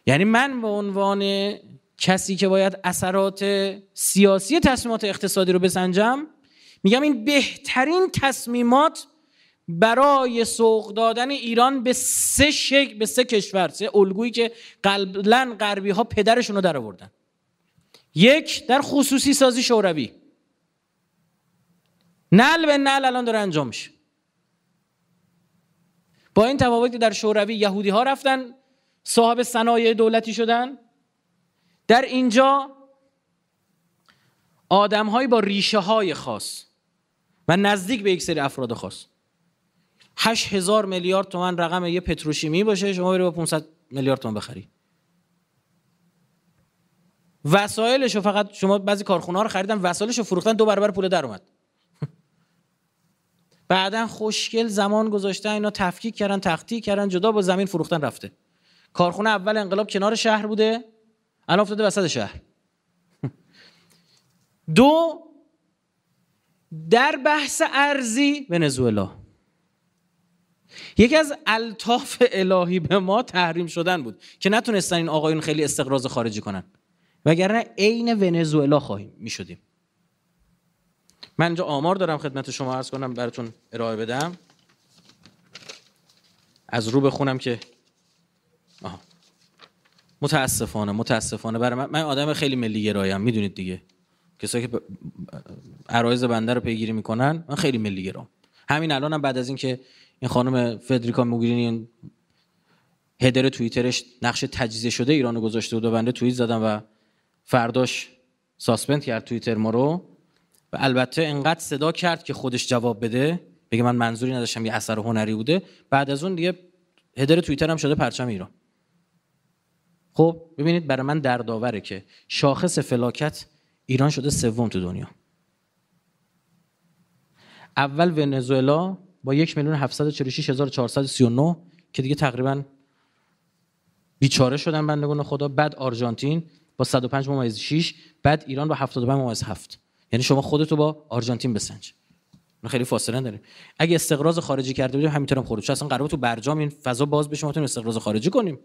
یعنی من به عنوان کسی که باید اثرات سیاسی تصمیمات اقتصادی رو بسنجم میگم این بهترین تصمیمات برای سوق دادن ایران به سه شکل به سه کشور سه الگویی که قبلا غربی ها پدرشون رو در آوردن یک در خصوصی سازی شوروی نل به نل الان داره انجام میشه با این تفاوت که در شوروی یهودی ها رفتن صاحب صنایع دولتی شدن در اینجا آدم های با ریشه های خاص و نزدیک به یک سری افراد خاص 8 هزار میلیارد تومن رقم یه پتروشیمی باشه شما بری با 500 میلیارد تومن بخری وسایلش رو فقط شما بعضی کارخونه ها رو خریدن وسایلش رو فروختن دو برابر پول در اومد بعدا خوشگل زمان گذاشته اینا تفکیک کردن تختی کردن جدا با زمین فروختن رفته کارخونه اول انقلاب کنار شهر بوده الان افتاده وسط شهر دو در بحث ارزی ونزوئلا یکی از الطاف الهی به ما تحریم شدن بود که نتونستن این آقایون خیلی استقراض خارجی کنن وگرنه عین ونزوئلا خواهیم میشدیم من اینجا آمار دارم خدمت شما عرض کنم براتون ارائه بدم از رو بخونم که آها. متاسفانه متاسفانه برای من من آدم خیلی ملی گرایم میدونید دیگه کسایی که عرایز بنده رو پیگیری میکنن من خیلی ملی گرام همین الانم هم بعد از اینکه این خانم فدریکا موگرینی هدر توییترش نقش تجزیه شده ایرانو گذاشته بود و بنده توییت زدم و فرداش ساسپند کرد توییتر ما رو و البته انقدر صدا کرد که خودش جواب بده بگه من منظوری نداشتم یه اثر هنری بوده بعد از اون دیگه هدر توییتر هم شده پرچم ایران خب ببینید برای من دردآوره که شاخص فلاکت ایران شده سوم تو دنیا اول ونزوئلا با 1 میلیون که دیگه تقریبا بیچاره شدن بندگان خدا بعد آرژانتین با 105 ممیز 6 بعد ایران با 75 ممیز 7 یعنی شما خودتو با آرژانتین بسنج خیلی فاصله داریم اگه استقراض خارجی کرده بودیم همینطورم خروج چون اصلا قرار تو برجام این فضا باز بشه ما استقراض خارجی کنیم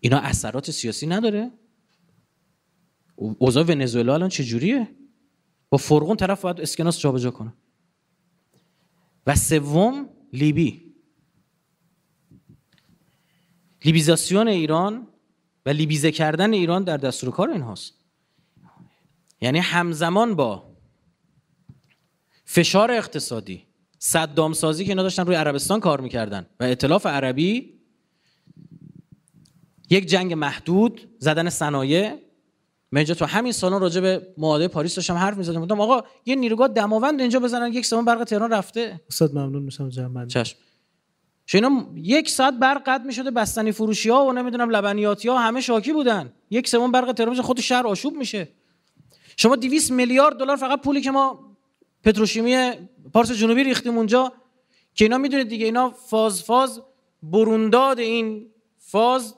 اینا اثرات سیاسی نداره اوضاع ونزوئلا الان چه جوریه با فرقون طرف باید اسکناس جابجا کنه و سوم لیبی لیبیزاسیون ایران و لیبیزه کردن ایران در دستور کار این هاست یعنی همزمان با فشار اقتصادی صدام سازی که اینا داشتن روی عربستان کار میکردن و اطلاف عربی یک جنگ محدود زدن صنایع من اینجا تو همین سالن راجع به معاهده پاریس داشتم حرف می‌زدم گفتم آقا یه نیروگاه دماوند اینجا بزنن یک سوم برق تهران رفته استاد ممنون میشم جمع چش شینا یک ساعت برق قطع می‌شده بستنی فروشی‌ها و نمیدونم لبنیاتی‌ها همه شاکی بودن یک سوم برق تهران خود شهر آشوب میشه شما 200 میلیارد دلار فقط پولی که ما پتروشیمی پارس جنوبی ریختیم اونجا که اینا میدونید دیگه اینا فاز فاز برونداد این فاز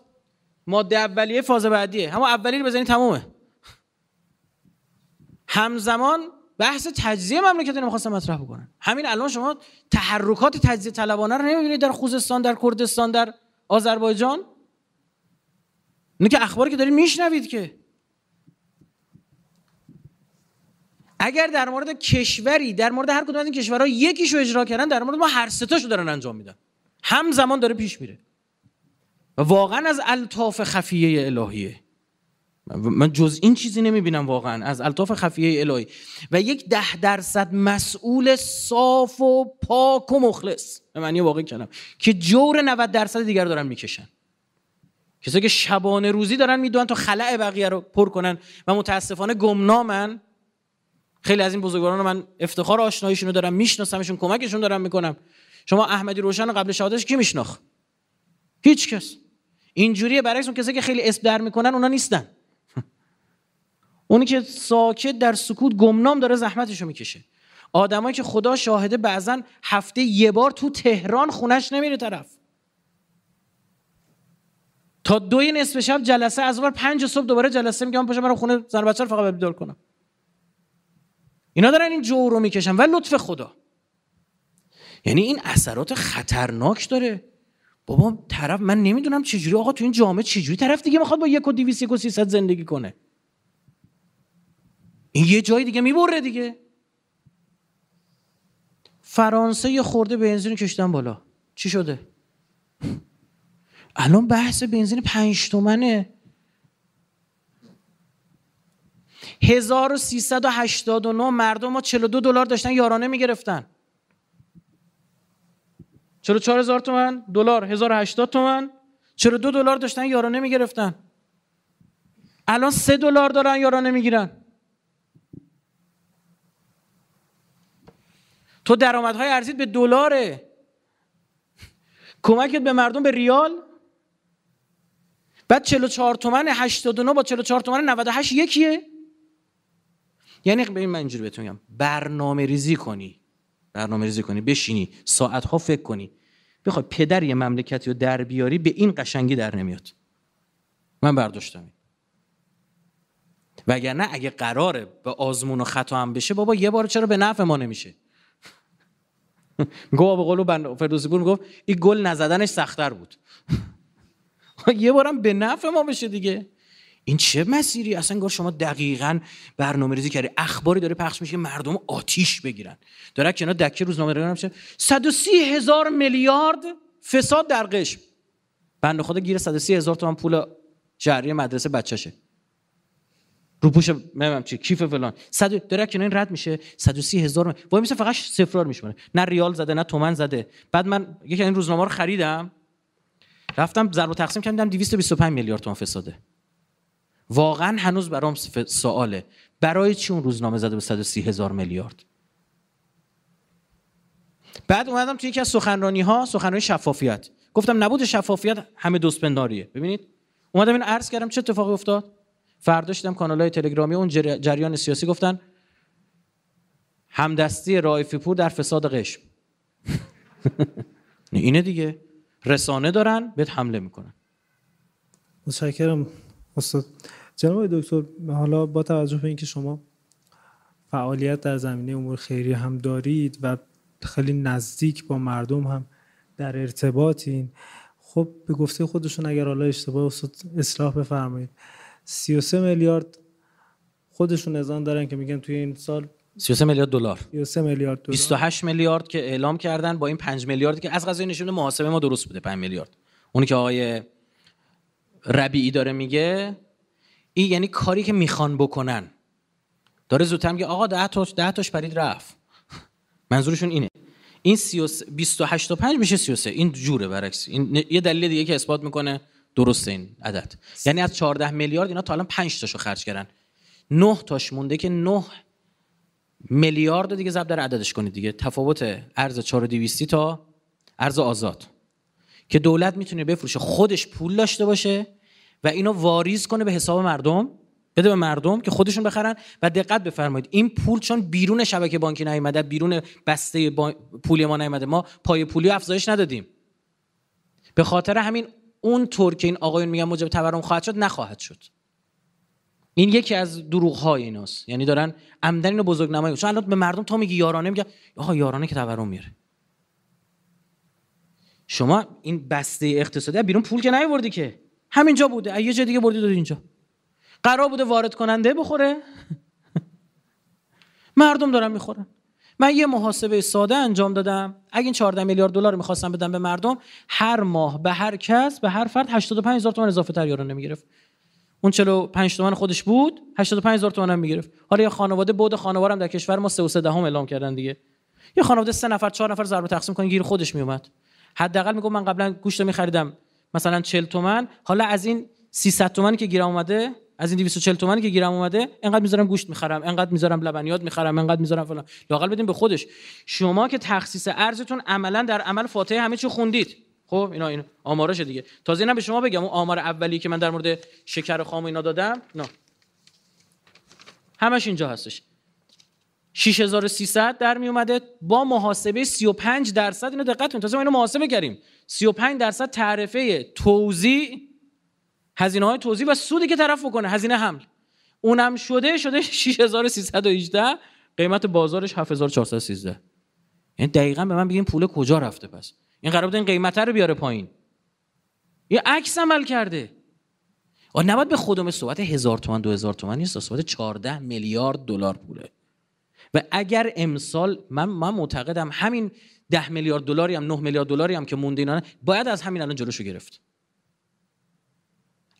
ماده اولیه فاز بعدیه همون اولی رو بزنید تمومه همزمان بحث تجزیه مملکت رو می‌خواستن مطرح بکنن همین الان شما تحرکات تجزیه طلبانه رو نمی‌بینید در خوزستان در کردستان در آذربایجان اینو که اخباری که دارید میشنوید که اگر در مورد کشوری در مورد هر کدوم از این کشورها یکیشو اجرا کردن در مورد ما هر ستاشو دارن انجام میدن همزمان داره پیش میره و واقعا از الطاف خفیه الهیه من جز این چیزی نمیبینم واقعا از الطاف خفیه الهی و یک ده درصد مسئول صاف و پاک و مخلص به معنی واقعی کلم که جور 90 درصد دیگر دارن میکشن کسایی که شبانه روزی دارن میدونن تا خلع بقیه رو پر کنن و متاسفانه گمنامن خیلی از این بزرگواران من افتخار آشناییشون رو دارم میشناسمشون کمکشون دارم میکنم شما احمدی روشن رو قبل شهادتش کی میشناخت هیچ کس اینجوریه برعکس اون کسایی که خیلی اسم در میکنن اونا نیستن اونی که ساکت در سکوت گمنام داره زحمتش رو میکشه آدمایی که خدا شاهده بعضا هفته یه بار تو تهران خونش نمیره طرف تا دوی نصف شب جلسه از اون پنج صبح دوباره جلسه میگم پاشم برم خونه زن بچه رو فقط بیدار کنم اینا دارن این جو رو میکشن و لطف خدا یعنی این اثرات خطرناک داره بابا طرف من نمیدونم چجوری آقا تو این جامعه چجوری طرف دیگه میخواد با یک و دیویس و زندگی کنه این یه جای دیگه میبره دیگه فرانسه یه خورده بنزین کشتن بالا چی شده الان بحث بنزین پنج تومنه 1389 مردم ما 42 دلار داشتن یارانه میگرفتن چرا هزار تومن دلار 1080 تومن دو دلار داشتن یارانه میگرفتن الان 3 دلار دارن یارانه میگیرن تو درآمدهای ارزید به دلاره کمکت به مردم به ریال بعد 44 تومن 89 با 44 تومن 98 یکیه یعنی ببین من اینجوری بهتون میگم برنامه ریزی کنی برنامه ریزی کنی بشینی ساعت ها فکر کنی بخوای پدر یه مملکتی رو در بیاری به این قشنگی در نمیاد من برداشتم وگرنه اگه قراره به آزمون و خطا هم بشه بابا یه بار چرا به نفع ما نمیشه گو به قول فردوسی پور میگفت این گل نزدنش سختتر بود یه بارم به نفع ما بشه دیگه این چه مسیری اصلا گفت شما دقیقا برنامه ریزی کردی اخباری داره پخش میشه مردم آتیش بگیرن داره کنار دکه روزنامه نگار میشه 130 هزار میلیارد فساد در قشم بند خدا گیر 130 هزار تومن پول جریه مدرسه بچهشه رو پوش نمیدونم چی کیف فلان صد داره این رد میشه 130 هزار وای میشه فقط صفرار میشونه نه ریال زده نه تومن زده بعد من یکی این روزنامه رو خریدم رفتم ضرب و تقسیم کردم 225 میلیارد تومان فساده واقعا هنوز برام سواله برای چی اون روزنامه زده به 130 هزار میلیارد بعد اومدم توی یکی از سخنرانی ها سخنرانی شفافیت گفتم نبود شفافیت همه دوست ببینید اومدم این عرض کردم چه اتفاقی افتاد فردا کانال های تلگرامی اون جریان سیاسی گفتن همدستی رایفی پور در فساد قشم اینه دیگه رسانه دارن بهت حمله میکنن متشکرم استاد جناب دکتر حالا با توجه به اینکه شما فعالیت در زمینه امور خیریه هم دارید و خیلی نزدیک با مردم هم در ارتباطین خب به گفته خودشون اگر حالا اشتباه استاد اصلاح بفرمایید 33 میلیارد خودشون نظام دارن که میگن توی این سال 33 میلیارد دلار 33 میلیارد 28 میلیارد که اعلام کردن با این 5 میلیاردی که از قضیه نشون محاسبه ما درست بوده 5 میلیارد اونی که آقای ربیعی داره میگه این یعنی کاری که میخوان بکنن داره زودتر میگه آقا 10 تاش 10 تاش پرید رفت منظورشون اینه این 28 تا 5 میشه 33 این جوره برعکس این یه دلیل دیگه که اثبات میکنه درست این عدد یعنی از 14 میلیارد اینا تا الان 5 تاشو خرج کردن 9 تاش مونده که 9 میلیارد دیگه زب در عددش کنید دیگه تفاوت ارز 4200 تا ارز آزاد که دولت میتونه بفروشه خودش پول داشته باشه و اینو واریز کنه به حساب مردم بده به مردم که خودشون بخرن و دقت بفرمایید این پول چون بیرون شبکه بانکی نیومده بیرون بسته پولی ما نیومده ما پای پولی افزایش ندادیم به خاطر همین اون طور که این آقایون میگن موجب تورم خواهد شد نخواهد شد این یکی از دروغ های ایناست یعنی دارن عمدن اینو بزرگ نمایی چون الان به مردم تا میگی یارانه میگه آقا یارانه که تورم میره شما این بسته اقتصادی بیرون پول که نیوردی که همینجا بوده یه جای دیگه بردی دادی اینجا قرار بوده وارد کننده بخوره مردم دارن میخورن من یه محاسبه ساده انجام دادم اگه این 14 میلیارد دلار میخواستم بدم به مردم هر ماه به هر کس به هر فرد 85 هزار تومان اضافه تر یارانه اون 45 تومن خودش بود 85 هزار تومن هم میگرفت حالا یه خانواده بود خانوارم در کشور ما 3 و 3 دهم اعلام کردن دیگه یه خانواده سه نفر 4 نفر ضرب تقسیم کن گیر خودش میومد حداقل میگم من قبلا گوشت میخریدم مثلا 40 تومن حالا از این 300 تومانی که گیر اومده از این 240 تومانی که گیرم اومده اینقدر میذارم گوشت میخرم اینقدر میذارم لبنیات میخرم اینقدر میذارم فلان لاقل بدین به خودش شما که تخصیص ارزتون عملا در عمل فاتحه همه چی خوندید خب اینا این آمارش دیگه تازه اینا به شما بگم اون آمار اولی که من در مورد شکر خام و اینا دادم نه همش اینجا هستش 6300 در می اومده با محاسبه 35 درصد اینو دقت کنید تازه ما اینو محاسبه کردیم 35 درصد تعرفه توزیع هزینه های توضیح و سودی که طرف بکنه هزینه حمل اونم شده شده 6318 قیمت بازارش 7413 یعنی دقیقا به من بگین پول کجا رفته پس این قرار بود این قیمت رو بیاره پایین یه عکس عمل کرده آ نباید به خودم صحبت هزار تومن دو هزار تومن نیست صحبت 14 میلیارد دلار پوله و اگر امسال من من معتقدم همین 10 میلیارد دلاری هم 9 میلیارد دلاری هم که مونده اینا باید از همین الان جلوشو گرفت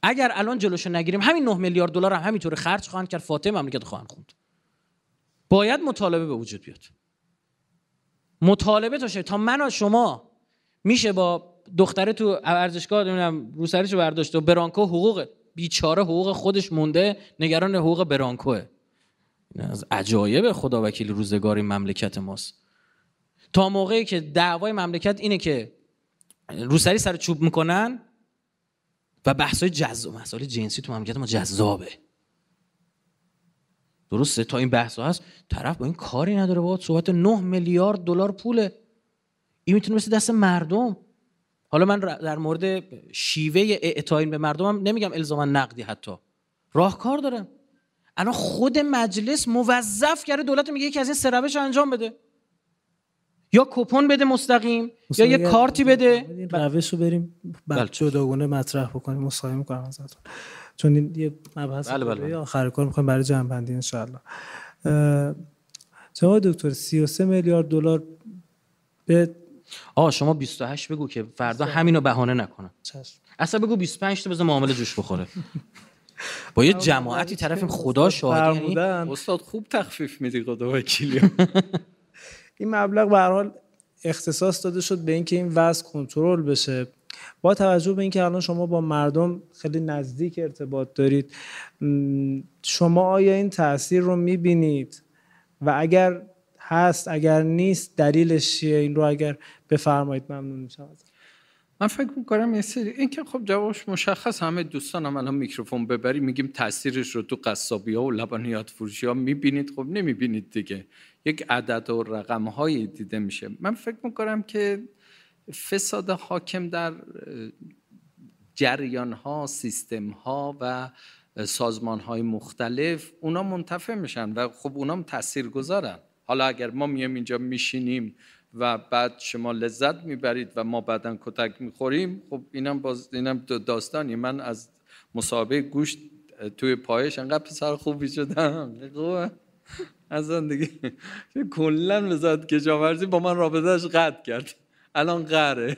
اگر الان جلوشو نگیریم همین 9 میلیارد دلار هم همینطور خرج خواهند کرد فاتح مملکت خواهند خوند باید مطالبه به وجود بیاد مطالبه تا تا من و شما میشه با دختره تو ارزشگاه نمیدونم روسریشو برداشت و برانکو حقوق بیچاره حقوق خودش مونده نگران حقوق برانکوه از عجایب خدا وکیل روزگاری مملکت ماست تا موقعی که دعوای مملکت اینه که روسری سر چوب میکنن و بحث‌های جذاب مسائل جنسی تو مملکت ما جذابه درسته تا این بحث هست طرف با این کاری نداره با صحبت 9 میلیارد دلار پوله این میتونه مثل دست مردم حالا من در مورد شیوه اعتاین به مردمم نمیگم الزاما نقدی حتی راهکار دارم الان خود مجلس موظف کرده دولت میگه یکی از این سه انجام بده یا کوپن بده مستقیم یا یه کارتی بده روش رو بریم بعد بله. جداگونه مطرح بکنیم مصاحبه می‌کنم ازتون چون این یه مبحث بله بله. بله. آخر کار می‌خوایم برای جمع بندی انشالله شما دکتر 33 میلیارد دلار به آ شما 28 بگو که فردا همینو بهانه نکنه اصلا بگو 25 تا بذار معامله جوش بخوره با یه جماعتی طرفیم خدا شاهد یعنی استاد خوب تخفیف میدی خدا وکیلیم این مبلغ به حال اختصاص داده شد به اینکه این وضع کنترل بشه با توجه به اینکه الان شما با مردم خیلی نزدیک ارتباط دارید شما آیا این تاثیر رو میبینید و اگر هست اگر نیست دلیلش چیه این رو اگر بفرمایید ممنون میشم من فکر میکنم یه سری این که خب جوابش مشخص همه دوستان هم الان میکروفون ببری میگیم تاثیرش رو تو قصابی ها و لبنیات فروشی ها میبینید خب نمیبینید دیگه یک عدد و رقم هایی دیده میشه من فکر میکنم که فساد حاکم در جریان ها سیستم ها و سازمان های مختلف اونا منتفع میشن و خب اونا هم تاثیر گذارن حالا اگر ما میام اینجا میشینیم و بعد شما لذت میبرید و ما بعدا کتک میخوریم خب اینم باز اینم داستانی من از مسابقه گوشت توی پایش انقدر پسر خوبی شدم خوبه اصلا دیگه کلا وزارت کشاورزی با من رابطهش قطع کرد الان قره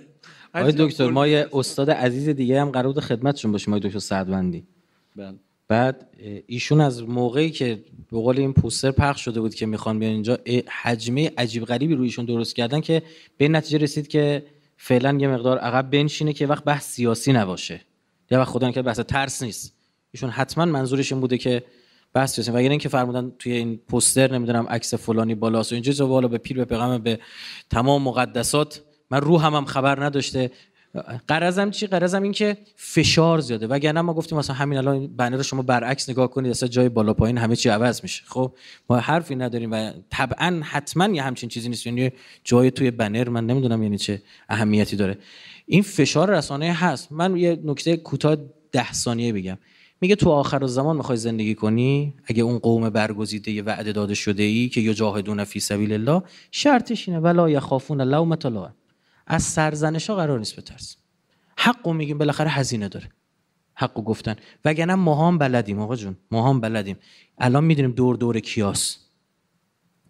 آقای دکتر ما یه استاد عزیز دیگه هم قرار بود خدمتشون باشیم آقای دکتر سعدوندی بله. بعد ایشون از موقعی که به قول این پوستر پخش شده بود که میخوان بیان اینجا حجمه عجیب غریبی روی ایشون درست کردن که به نتیجه رسید که فعلا یه مقدار عقب بنشینه که وقت بحث سیاسی نباشه یا وقت خدا که بحث ترس نیست ایشون حتما منظورش این بوده که بحث رسیم که یعنی اینکه فرمودن توی این پوستر نمیدونم عکس فلانی بالاست و اینجا بالا خب به پیر به پیغمبر به تمام مقدسات من رو هم خبر نداشته قرضم چی قرضم این که فشار زیاده وگرنه ما گفتیم مثلا همین الان بنر رو شما برعکس نگاه کنید اصلا جای بالا پایین همه چی عوض میشه خب ما حرفی نداریم و طبعا حتما یه همچین چیزی نیست یعنی جای توی بنر من نمیدونم یعنی چه اهمیتی داره این فشار رسانه هست من یه نکته کوتاه ده ثانیه بگم میگه تو آخر زمان میخوای زندگی کنی اگه اون قوم برگزیده یه وعده داده شده ای که یه جاهدون فی سبیل الله شرطش اینه ولا یخافون لومت مطالعه از سرزنش ها قرار نیست بترس حقو میگیم بالاخره هزینه داره حقو گفتن وگرنه هم بلدیم آقا جون ما هم بلدیم الان میدونیم دور دور کیاس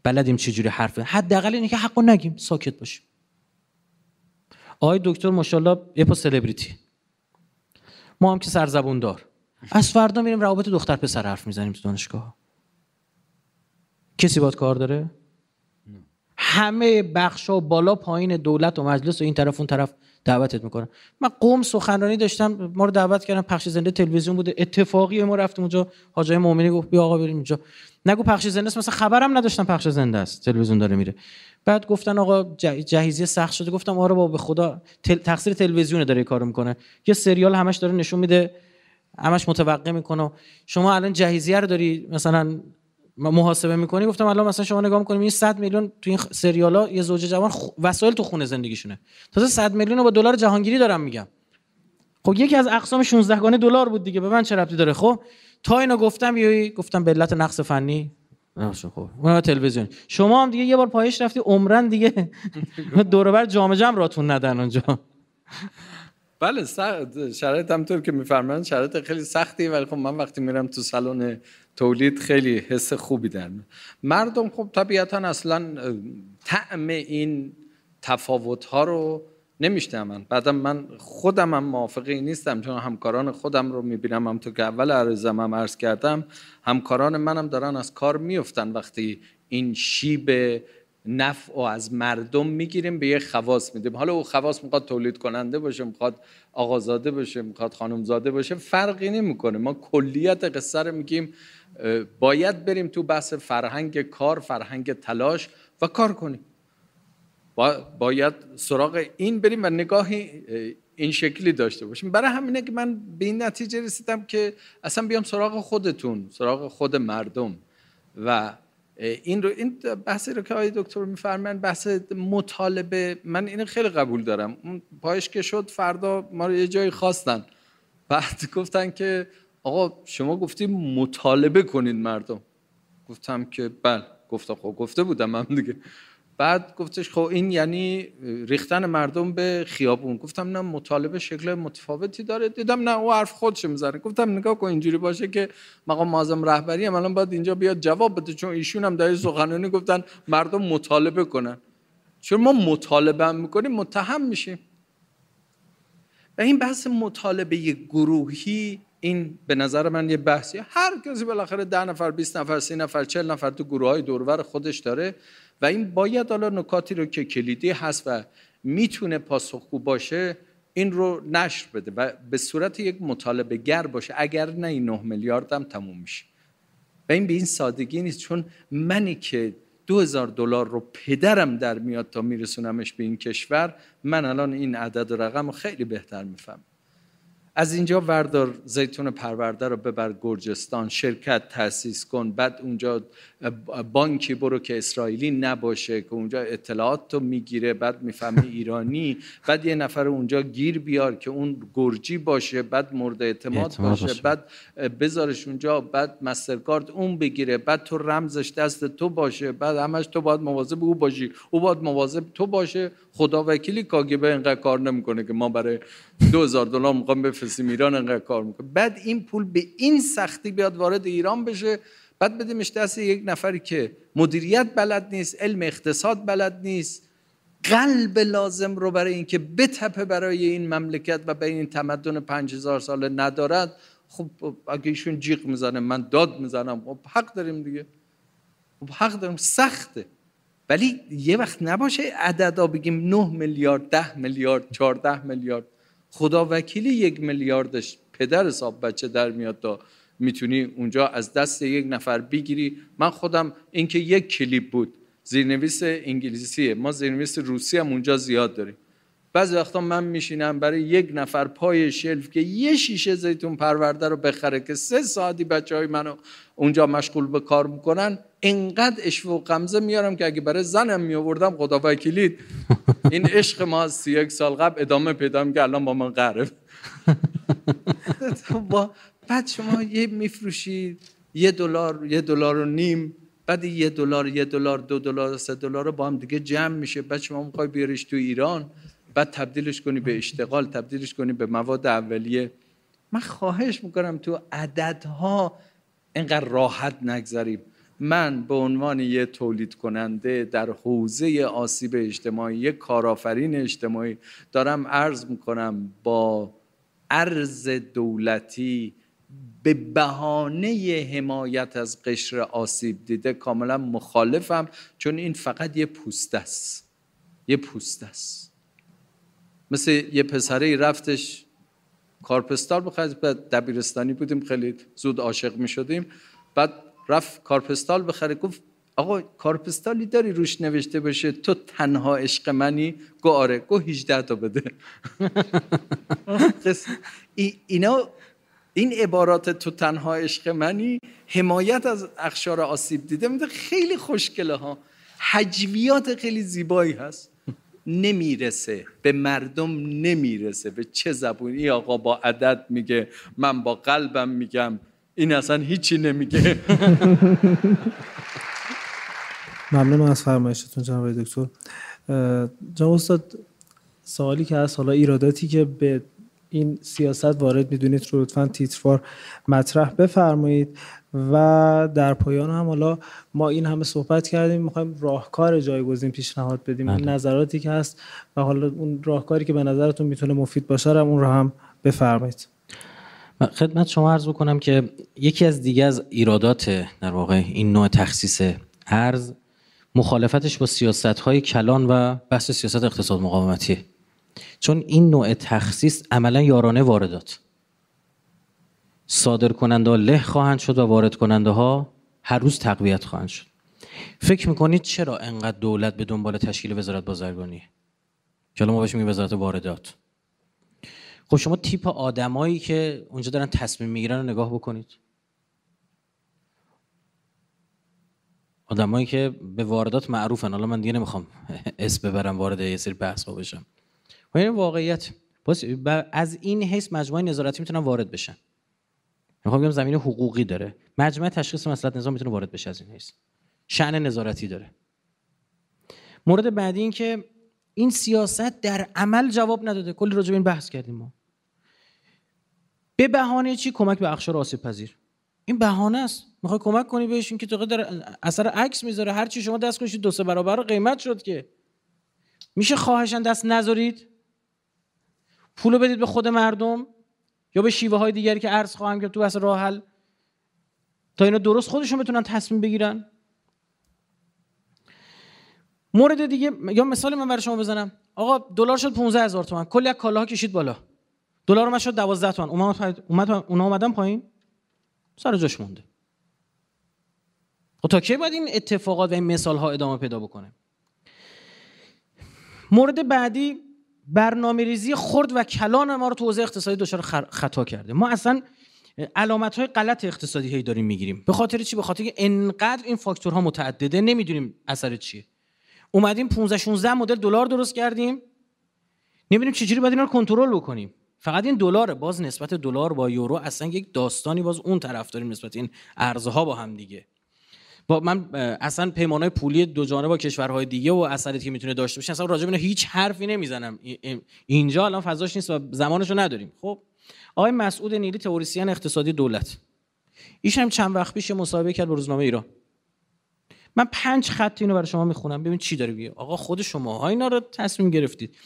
بلدیم چجوری حرف حداقل اینه که حقو نگیم ساکت باشیم آقای دکتر ماشاءالله یه پا سلبریتی ما هم که سرزبون دار از فردا میریم روابط دختر پسر حرف میزنیم تو دانشگاه کسی باد کار داره همه بخش و بالا پایین دولت و مجلس و این طرف اون طرف دعوتت میکنن من قوم سخنرانی داشتم ما رو دعوت کردن پخش زنده تلویزیون بوده اتفاقی ما رفتیم اونجا حاجای مؤمنی گفت بیا آقا بریم اینجا نگو پخش زنده است مثلا خبرم نداشتم پخش زنده است تلویزیون داره میره بعد گفتن آقا جهیزیه سخت شده گفتم آره بابا به خدا تقصیر تلویزیون داره کارو میکنه یه سریال همش داره نشون میده همش متوقع میکنه شما الان جهیزیه رو داری مثلا محاسبه میکنی گفتم الان مثلا شما نگاه میکنیم این 100 میلیون تو این سریالا یه زوج جوان وسایل تو خونه زندگیشونه تازه 100 میلیون رو با دلار جهانگیری دارم میگم خب یکی از اقسام 16 گانه دلار بود دیگه به من چه ربطی داره خب تا اینو گفتم یه گفتم به علت نقص فنی خب تلویزیون شما هم دیگه یه بار پایش رفتی عمرن دیگه دور بر جام راتون ندن اونجا بله شرایط همطور که میفرمایند شرایط خیلی سختی ولی خب من وقتی میرم تو سالن تولید خیلی حس خوبی دارم مردم خب طبیعتا اصلا طعم این تفاوت ها رو من بعدم من خودم هم موافقی نیستم چون همکاران خودم رو میبینم هم تو که اول عرضم هم عرض کردم همکاران منم دارن از کار میفتن وقتی این شیب نفع و از مردم میگیریم به یه خواص میدیم حالا او خواص میخواد تولید کننده باشه میخواد آقازاده باشه میخواد زاده باشه فرقی نمیکنه ما کلیت قصه رو میگیم باید بریم تو بحث فرهنگ کار فرهنگ تلاش و کار کنیم باید سراغ این بریم و نگاهی این شکلی داشته باشیم برای همینه که من به این نتیجه رسیدم که اصلا بیام سراغ خودتون سراغ خود مردم و این رو این بحثی رو که آقای دکتر میفرمایند بحث مطالبه من اینو خیلی قبول دارم اون پایش که شد فردا ما رو یه جایی خواستن بعد گفتن که آقا شما گفتی مطالبه کنید مردم گفتم که بله گفتم خب گفته بودم هم دیگه بعد گفتش خب این یعنی ریختن مردم به خیابون گفتم نه مطالبه شکل متفاوتی داره دیدم نه او حرف خودش میزنه گفتم نگاه کن اینجوری باشه که مقام معظم رهبری هم الان باید اینجا بیاد جواب بده چون ایشون هم در سخنرانی گفتن مردم مطالبه کنن چون ما مطالبه هم میکنیم متهم میشیم و این بحث مطالبه گروهی این به نظر من یه بحثی هر کسی بالاخره ده نفر 20 نفر 30 نفر 40 نفر تو گروه های دورور خودش داره و این باید حالا نکاتی رو که کلیدی هست و میتونه پاسخگو باشه این رو نشر بده و به صورت یک مطالبه گر باشه اگر نه این 9 میلیارد هم تموم میشه و این به این سادگی نیست چون منی که 2000 دو دلار رو پدرم در میاد تا میرسونمش به این کشور من الان این عدد و رقم رو خیلی بهتر میفهمم از اینجا وردار زیتون پرورده رو ببر گرجستان شرکت تاسیس کن بعد اونجا بانکی برو که اسرائیلی نباشه که اونجا اطلاعات تو میگیره بعد میفهمی ایرانی بعد یه نفر اونجا گیر بیار که اون گرجی باشه بعد مورد اعتماد, باشه. بعد بذارش اونجا بعد مسترکارد اون بگیره بعد تو رمزش دست تو باشه بعد همش تو باید مواظب او باشی او باید مواظب تو باشه خدا وکیلی کاگبه اینقدر کار نمیکنه که ما برای 2000 دلار میخوام بفرستیم ایران اینقدر کار میکنه بعد این پول به این سختی بیاد وارد ایران بشه بعد بدیمش دست یک نفری که مدیریت بلد نیست علم اقتصاد بلد نیست قلب لازم رو برای اینکه بتپه برای این مملکت و به این تمدن 5000 ساله ندارد خب اگه ایشون جیغ میزنه من داد میزنم خب حق داریم دیگه خب حق داریم سخته ولی یه وقت نباشه عددا بگیم 9 میلیارد 10 میلیارد 14 میلیارد خدا وکیلی یک میلیاردش پدر حساب بچه در میاد تا میتونی اونجا از دست یک نفر بگیری من خودم اینکه یک کلیپ بود زیرنویس انگلیسیه ما زیرنویس روسی هم اونجا زیاد داریم بعضی وقتا من میشینم برای یک نفر پای شلف که یه شیشه زیتون پرورده رو بخره که سه ساعتی بچه های منو اونجا مشغول به کار میکنن انقدر عشق و قمزه میارم که اگه برای زنم میآوردم خدا وکیلید این عشق ما سی یک سال قبل ادامه پیدا که الان با من قرب با بعد شما یه میفروشید یه دلار یه دلار و نیم بعد یه دلار یه دلار دو دلار سه دلار با هم دیگه جمع میشه بعد شما میخوای بیاریش تو ایران بعد تبدیلش کنی به اشتغال تبدیلش کنی به مواد اولیه من خواهش میکنم تو عددها اینقدر راحت نگذاریم من به عنوان یه تولید کننده در حوزه آسیب اجتماعی یه کارآفرین اجتماعی دارم عرض میکنم با ارز دولتی به بهانه حمایت از قشر آسیب دیده کاملا مخالفم چون این فقط یه پوست است یه پوست است مثل یه پسره رفتش کارپستار بخواهد دبیرستانی بودیم خیلی زود عاشق می شدیم بعد رفت کارپستال بخره گفت آقا کارپستالی داری روش نوشته باشه تو تنها عشق منی گو آره گو 18 تا بده اینا این عبارات تو تنها عشق منی حمایت از اخشار آسیب دیده میده خیلی خوشگله ها حجویات خیلی زیبایی هست نمیرسه به مردم نمیرسه به چه زبونی آقا با عدد میگه من با قلبم میگم این اصلا هیچی نمیگه ممنون از فرمایشتون جناب دکتر جناب استاد سوالی که هست، حالا ایراداتی که به این سیاست وارد میدونید رو لطفا تیتروار مطرح بفرمایید و در پایان هم حالا ما این همه صحبت کردیم میخوایم راهکار جایگزین پیشنهاد بدیم این بله. نظراتی که هست و حالا اون راهکاری که به نظرتون میتونه مفید باشه هم اون رو هم بفرمایید خدمت شما عرض بکنم که یکی از دیگه از ایرادات در واقع این نوع تخصیص ارز مخالفتش با سیاست های کلان و بحث سیاست اقتصاد مقاومتی چون این نوع تخصیص عملا یارانه واردات صادر کننده ها له خواهند شد و وارد کننده ها هر روز تقویت خواهند شد فکر میکنید چرا انقدر دولت به دنبال تشکیل وزارت بازرگانی که ما بهش میگیم وزارت واردات خب شما تیپ آدمایی که اونجا دارن تصمیم میگیرن رو نگاه بکنید آدمایی که به واردات معروفن حالا من دیگه نمیخوام اسم ببرم وارد یه سری بحث ها بشم و خب این واقعیت پس از این حیث مجموعه نظارتی میتونن وارد بشن میخوام بگم زمین حقوقی داره مجمع تشخیص مسئلات نظام میتونه وارد بشه از این حیث شعن نظارتی داره مورد بعدی این که این سیاست در عمل جواب نداده کلی راجع این بحث کردیم ما به بهانه چی کمک به اخشار آسیب پذیر این بهانه است میخوای کمک کنی بهشون که تو اثر عکس میذاره هر چی شما دست کشید دو سه برابر قیمت شد که میشه خواهشن دست نذارید پولو بدید به خود مردم یا به شیوه های دیگری که عرض خواهم کرد تو اصل راه حل تا اینا درست خودشون بتونن تصمیم بگیرن مورد دیگه یا مثال من برای شما بزنم آقا دلار شد 15000 تومان کلی از کالاها کشید بالا دلار من شد دوازده تومن اومد اومد اونا اومدن پایین سر جاش مونده خب تا کی باید این اتفاقات و این مثال ها ادامه پیدا بکنه مورد بعدی برنامه ریزی خرد و کلان ما رو تو حوزه اقتصادی دچار خطا کرده ما اصلا علامت های غلط اقتصادی هی داریم میگیریم به خاطر چی به خاطر که انقدر این فاکتورها متعدده نمیدونیم اثر چیه اومدیم 15 16 مدل دلار درست کردیم نمیدونیم چجوری باید اینا رو کنترل بکنیم فقط این دلار باز نسبت دلار با یورو اصلا یک داستانی باز اون طرف داریم نسبت این ارزها با هم دیگه با من اصلا پیمانهای پولی دو جانبه با کشورهای دیگه و اثری که میتونه داشته باشه اصلا راجع به هیچ حرفی نمیزنم اینجا الان فضاش نیست و زمانش رو نداریم خب آقای مسعود نیلی تئوریسین اقتصادی دولت ایش هم چند وقت پیش مصاحبه کرد با روزنامه ایران من پنج خط اینو برای شما میخونم ببین چی داره میگه آقا خود شما ها اینا رو تصمیم گرفتید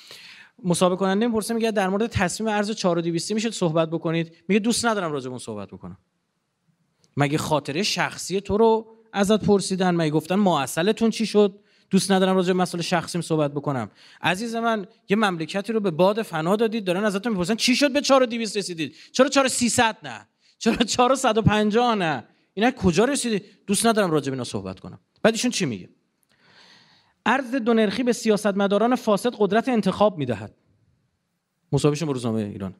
مسابقه کننده میپرسه میگه در مورد تصمیم ارز 4200 میشه صحبت بکنید میگه دوست ندارم راجع اون صحبت بکنم مگه خاطره شخصی تو رو ازت پرسیدن مگه گفتن اصلتون چی شد دوست ندارم راجع به مسائل شخصیم صحبت بکنم عزیز من یه مملکتی رو به باد فنا دادید دارن ازتون میپرسن چی شد به 4200 رسیدید چرا 4300 نه چرا 4150 نه اینا کجا رسیدید دوست ندارم راجع به اینا صحبت کنم بعد چی میگه ارز دونرخی به سیاستمداران فاسد قدرت انتخاب میدهد مصاحبهشون شما روزنامه ایران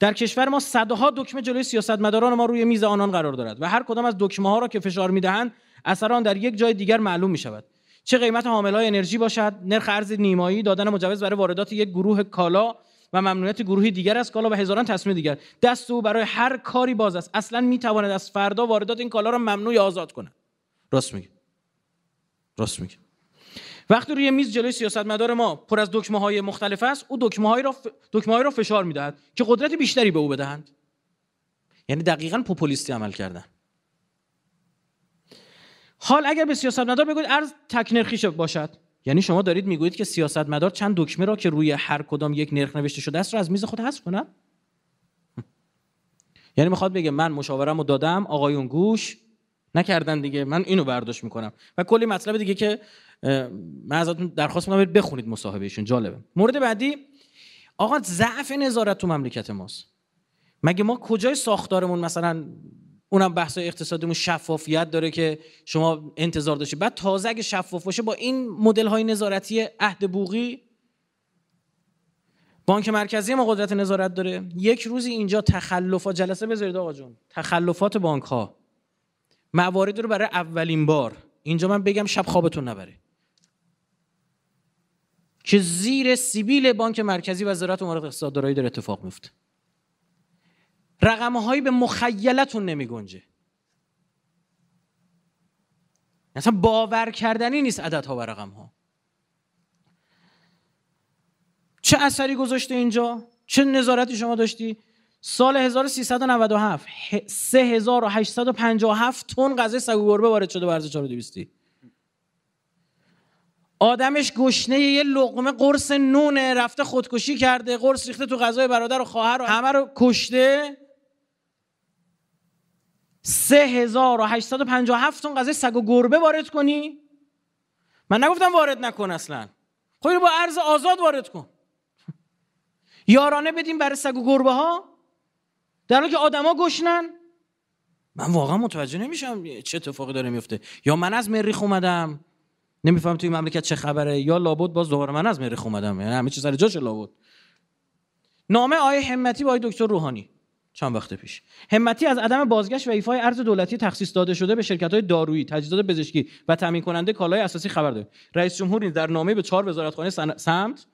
در کشور ما صدها دکمه جلوی سیاستمداران ما روی میز آنان قرار دارد و هر کدام از دکمه ها را که فشار میدهند اثر آن در یک جای دیگر معلوم می شود چه قیمت های انرژی باشد نرخ ارز نیمایی دادن مجوز برای واردات یک گروه کالا و ممنوعیت گروهی دیگر از کالا و هزاران تصمیم دیگر دست او برای هر کاری باز است اصلا می تواند از فردا واردات این کالا را ممنوع آزاد کند راست میگه راست میگه وقتی روی میز جلوی سیاستمدار ما پر از دکمه های مختلف است او دکمه های را, ف... را فشار میدهد که قدرت بیشتری به او بدهند یعنی دقیقا پوپولیستی عمل کردن حال اگر به سیاستمدار بگوید ارز تکنرخی باشد یعنی شما دارید میگویید که سیاستمدار چند دکمه را که روی هر کدام یک نرخ نوشته شده است را از میز خود حذف کنم یعنی میخواد بگه من مشاورم رو دادم آقایون گوش نکردن دیگه من اینو برداشت میکنم و کلی مطلب دیگه که من ازتون درخواست میکنم بخونید مصاحبه ایشون جالبه مورد بعدی آقا ضعف نظارت تو مملکت ماست مگه ما کجای ساختارمون مثلا اونم بحث اقتصادمون شفافیت داره که شما انتظار داشتید بعد تازه اگه شفاف باشه با این مدل های نظارتی عهد بوغی بانک مرکزی ما قدرت نظارت داره یک روزی اینجا تخلفات جلسه بذارید آقا جون تخلفات بانک ها موارد رو برای اولین بار اینجا من بگم شب خوابتون نبره که زیر سیبیل بانک مرکزی و وزارت امور اقتصاد دارایی داره اتفاق میفته رقمهایی به مخیلتون نمی گنجه اصلا باور کردنی نیست عددها و ها چه اثری گذاشته اینجا چه نظارتی شما داشتی سال 1397 3857 تن غذای سگو وارد شده به ارز 4200 آدمش گشنه یه لقمه قرص نونه رفته خودکشی کرده قرص ریخته تو غذای برادر و خواهر و همه رو کشته 3857 تون غذای سگ و گربه وارد کنی من نگفتم وارد نکن اصلا خب رو با ارز آزاد وارد کن یارانه بدیم برای سگ و گربه ها در حالی که آدما گشنن من واقعا متوجه نمیشم چه اتفاقی داره میفته یا من از مریخ اومدم نمیفهم توی مملکت چه خبره یا لابد باز دوباره من از مریخ اومدم یعنی همه چیز سر جاش لابد نامه آیه همتی با آیه دکتر روحانی چند وقت پیش همتی از عدم بازگشت و ایفای ارز دولتی تخصیص داده شده به شرکت های دارویی تجهیزات پزشکی و تامین کننده کالای اساسی خبر داد رئیس جمهور در نامه به چهار وزارتخانه سمت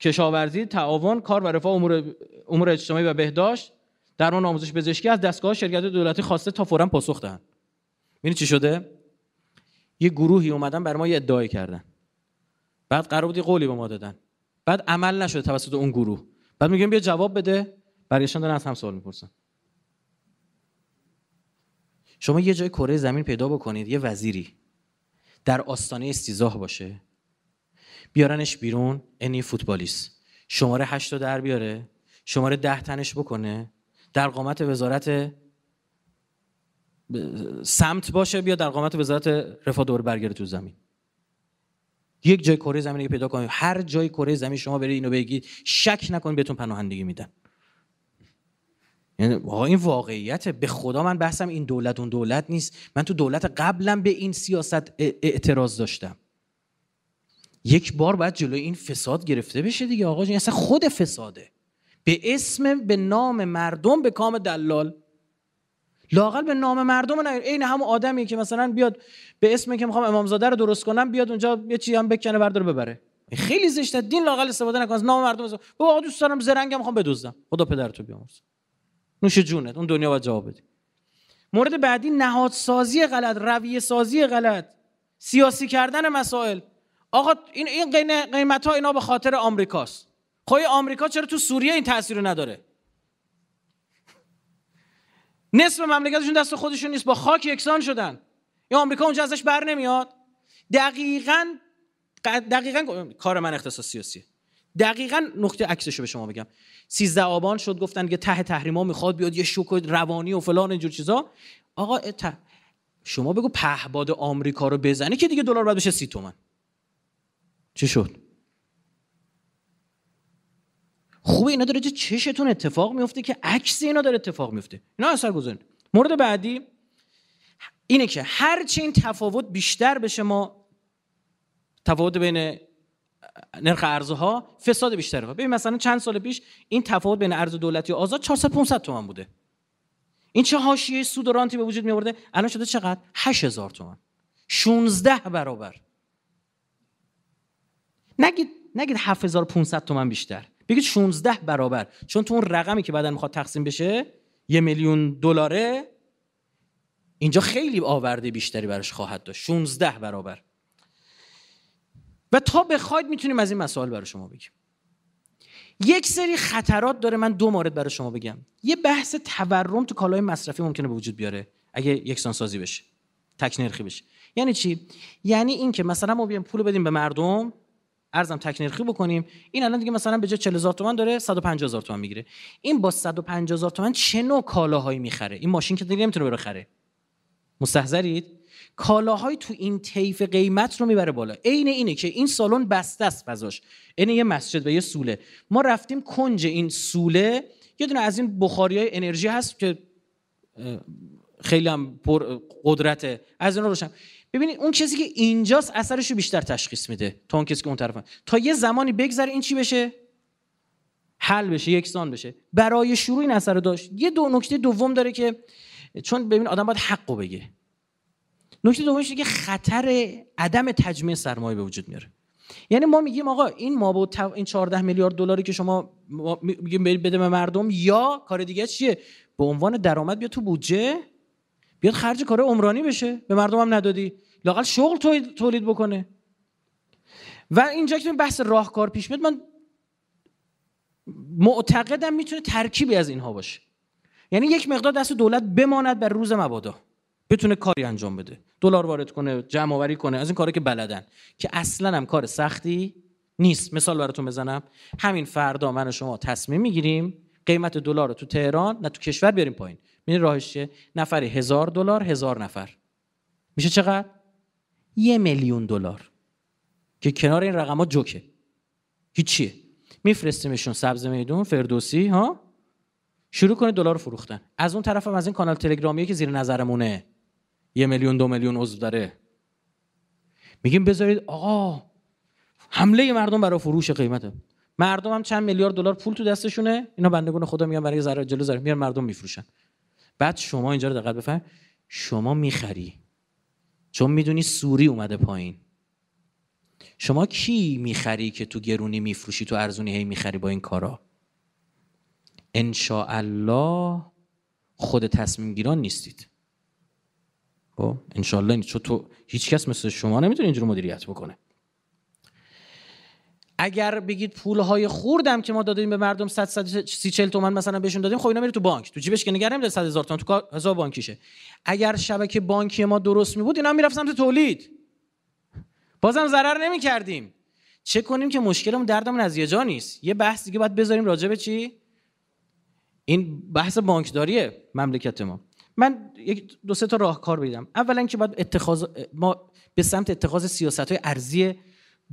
کشاورزی تعاون کار و رفاه امور امور اجتماعی و بهداشت درمان آموزش پزشکی از دستگاه شرکت دولتی خواسته تا فورا پاسخ دهند ببینید چی شده یه گروهی اومدن بر ما یه ادعایی کردن بعد قرار بود یه قولی به ما دادن بعد عمل نشده توسط اون گروه بعد میگن بیا جواب بده برایشان دارن از هم سوال میپرسن شما یه جای کره زمین پیدا بکنید یه وزیری در آستانه استیزاه باشه بیارنش بیرون انی یعنی فوتبالیست شماره هشت در بیاره شماره ده تنش بکنه در قامت وزارت سمت باشه بیا در قامت وزارت رفاه دور برگرده تو زمین یک جای کره زمین پیدا کنید هر جای کره زمین شما برید اینو بگید شک نکنید بهتون پناهندگی میدن یعنی این واقعیت به خدا من بحثم این دولت اون دولت نیست من تو دولت قبلم به این سیاست اعتراض داشتم یک بار باید جلوی این فساد گرفته بشه دیگه آقا این اصلا خود فساده به اسم به نام مردم به کام دلال لاقل به نام مردم نگیر عین همون آدمی که مثلا بیاد به اسم که میخوام امامزاده رو درست کنم بیاد اونجا یه چی هم بکنه بردار ببره خیلی زشته دین لاقل استفاده نکن از نام مردم بابا دوست دارم زرنگم میخوام بدوزم. خدا پدرتو بیامرز نوش جونت اون دنیا باید جواب بدی مورد بعدی نهادسازی غلط رویه سازی غلط سیاسی کردن مسائل آقا این این قیمت ها اینا به خاطر آمریکاست خوی خب، آمریکا چرا تو سوریه این تاثیر نداره نصف مملکتشون دست خودشون نیست با خاک یکسان شدن یا آمریکا اونجا ازش بر نمیاد دقیقاً دقیقا کار من اختصاص سیاسی دقیقا نقطه عکسش به شما بگم 13 آبان شد گفتن که ته تحریما میخواد بیاد یه شوک روانی و فلان اینجور چیزا آقا شما بگو پهباد آمریکا رو بزنی که دیگه دلار باید بشه سی تومن چی شد خوبه اینا داره چشتون اتفاق میفته که عکس اینا داره اتفاق میفته اینا اثر گذارن مورد بعدی اینه که هرچی این تفاوت بیشتر بشه ما تفاوت بین نرخ ارزها فساد بیشتر ببین مثلا چند سال پیش این تفاوت بین ارز دولتی و آزاد 400 500 تومن بوده این چه حاشیه سود و رانتی به وجود می آورده الان شده چقدر 8000 تومن 16 برابر نگید نگید 7500 تومن بیشتر بگید 16 برابر چون تو اون رقمی که بعدن میخواد تقسیم بشه یه میلیون دلاره اینجا خیلی آورده بیشتری براش خواهد داشت 16 برابر و تا بخواید میتونیم از این مسائل برای شما بگیم یک سری خطرات داره من دو مورد برای شما بگم یه بحث تورم تو کالای مصرفی ممکنه به وجود بیاره اگه یکسان سازی بشه تکنرخی بشه یعنی چی یعنی اینکه مثلا ما بیایم پول بدیم به مردم ارزم تکنرخی بکنیم این الان دیگه مثلا به جای 40000 تومان داره 150000 تومان میگیره این با 150000 تومان چه نوع کالاهایی میخره این ماشین که دیگه نمیتونه بخره مستحضرید کالاهای تو این طیف قیمت رو میبره بالا عین اینه که این سالن بسته است فضاش عین یه مسجد و یه سوله ما رفتیم کنج این سوله یه دونه از این بخاری انرژی هست که خیلی هم پر قدرته از این رو روشن ببینید اون کسی که اینجاست اثرش رو بیشتر تشخیص میده تا اون کسی که اون طرفه تا یه زمانی بگذره این چی بشه حل بشه یکسان بشه برای شروع این اثر داشت یه دو نکته دوم داره که چون ببین آدم باید حق رو بگه نکته دومش اینه که خطر عدم تجمع سرمایه به وجود میاره یعنی ما میگیم آقا این ما با این 14 میلیارد دلاری که شما میگیم بده به مردم یا کار دیگه چیه به عنوان درآمد بیا تو بودجه بیاد خرج کار عمرانی بشه به مردم هم ندادی لاقل شغل تولید بکنه و اینجا که بحث راهکار پیش میاد من معتقدم میتونه ترکیبی از اینها باشه یعنی یک مقدار دست دولت بماند بر روز مبادا بتونه کاری انجام بده دلار وارد کنه جمع آوری کنه از این کاری که بلدن که اصلا هم کار سختی نیست مثال براتون بزنم همین فردا من و شما تصمیم میگیریم قیمت دلار رو تو تهران نه تو کشور بیاریم پایین می راهش چیه نفری هزار دلار هزار نفر میشه چقدر یه میلیون دلار که کنار این رقم ها جوکه هیچیه میفرستیمشون سبز میدون فردوسی ها شروع کنید دلار فروختن از اون طرف هم از این کانال تلگرامی که زیر نظرمونه یه میلیون دو میلیون عضو داره میگیم بذارید آقا حمله مردم برای فروش قیمته مردم هم چند میلیارد دلار پول تو دستشونه اینا بندگان خدا میگن برای ذره جلو مردم میفروشن بعد شما اینجا رو دقت بفهم شما میخری چون میدونی سوری اومده پایین شما کی میخری که تو گرونی میفروشی تو ارزونی هی میخری با این کارا انشاءالله خود تصمیم گیران نیستید خب نیست چون تو هیچ کس مثل شما نمیتونه اینجور مدیریت بکنه اگر بگید پولهای خوردم که ما دادیم به مردم 100 130 40 تومن مثلا بهشون دادیم خب اینا میره تو بانک تو جیبش که نگرم 100 هزار تومن تو حساب بانکیشه اگر شبکه بانکی ما درست می بود اینا میرفت سمت تولید بازم ضرر نمی کردیم چه کنیم که مشکلمون دردمون از یه جا نیست یه بحث دیگه باید بذاریم راجع به چی این بحث بانکداریه مملکت ما من یک دو سه تا راهکار بدم اولا که باید اتخاذ ما به سمت اتخاذ سیاست ارزی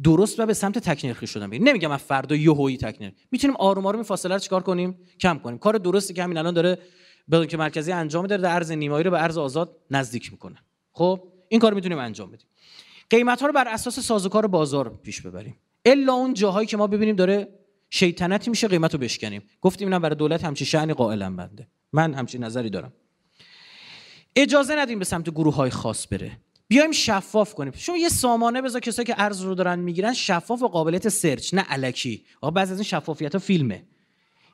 درست و به سمت تکنرخی شدن بریم نمیگم من فردا یهویی تکنیک. میتونیم آروم آروم این فاصله رو چیکار کنیم کم کنیم کار درستی که همین الان داره که مرکزی انجام داره در ارز نیمایی رو به ارز آزاد نزدیک میکنه خب این کار میتونیم انجام بدیم قیمت ها رو بر اساس سازوکار بازار پیش ببریم الا اون جاهایی که ما ببینیم داره شیطنتی میشه قیمت رو بشکنیم گفتیم اینا برای دولت همچی شأن قائلا بنده من همچین نظری دارم اجازه ندیم به سمت گروه های خاص بره بیایم شفاف کنیم شما یه سامانه بذار کسایی که ارز رو دارن میگیرن شفاف و قابلیت سرچ نه الکی آقا بعضی از این شفافیت ها فیلمه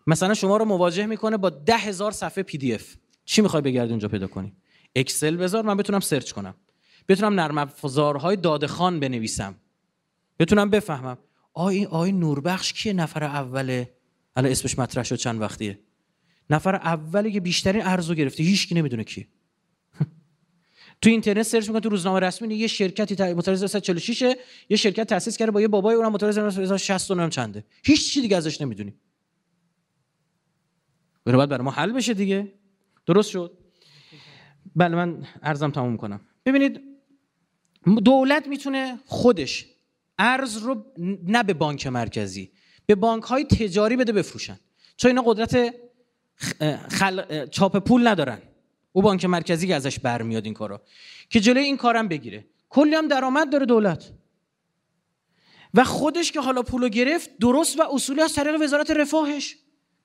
مثلا شما رو مواجه میکنه با ده هزار صفحه پی دی اف چی میخوای بگردی اونجا پیدا کنی اکسل بذار من بتونم سرچ کنم بتونم نرم افزارهای دادخان بنویسم بتونم بفهمم آی آی نوربخش کیه نفر اوله الان اسمش مطرح شد چند وقتیه نفر اولی که بیشترین ارزو گرفته هیچکی نمیدونه کیه تو اینترنت سرچ میکنه تو روزنامه رسمی یه شرکتی تا... متولد 1946 یه شرکت تاسیس کرده با یه بابای اونم متولد 1969 چنده هیچ چی دیگه ازش نمیدونی برای باید برای ما حل بشه دیگه درست شد بله من ارزم تموم کنم ببینید دولت میتونه خودش ارز رو نه به بانک مرکزی به بانک های تجاری بده بفروشن چون اینا قدرت خل... چاپ پول ندارن او بانک مرکزی که ازش برمیاد این کارا که جلوی این کارم بگیره کلی هم درآمد داره دولت و خودش که حالا پولو گرفت درست و اصولی از طریق وزارت رفاهش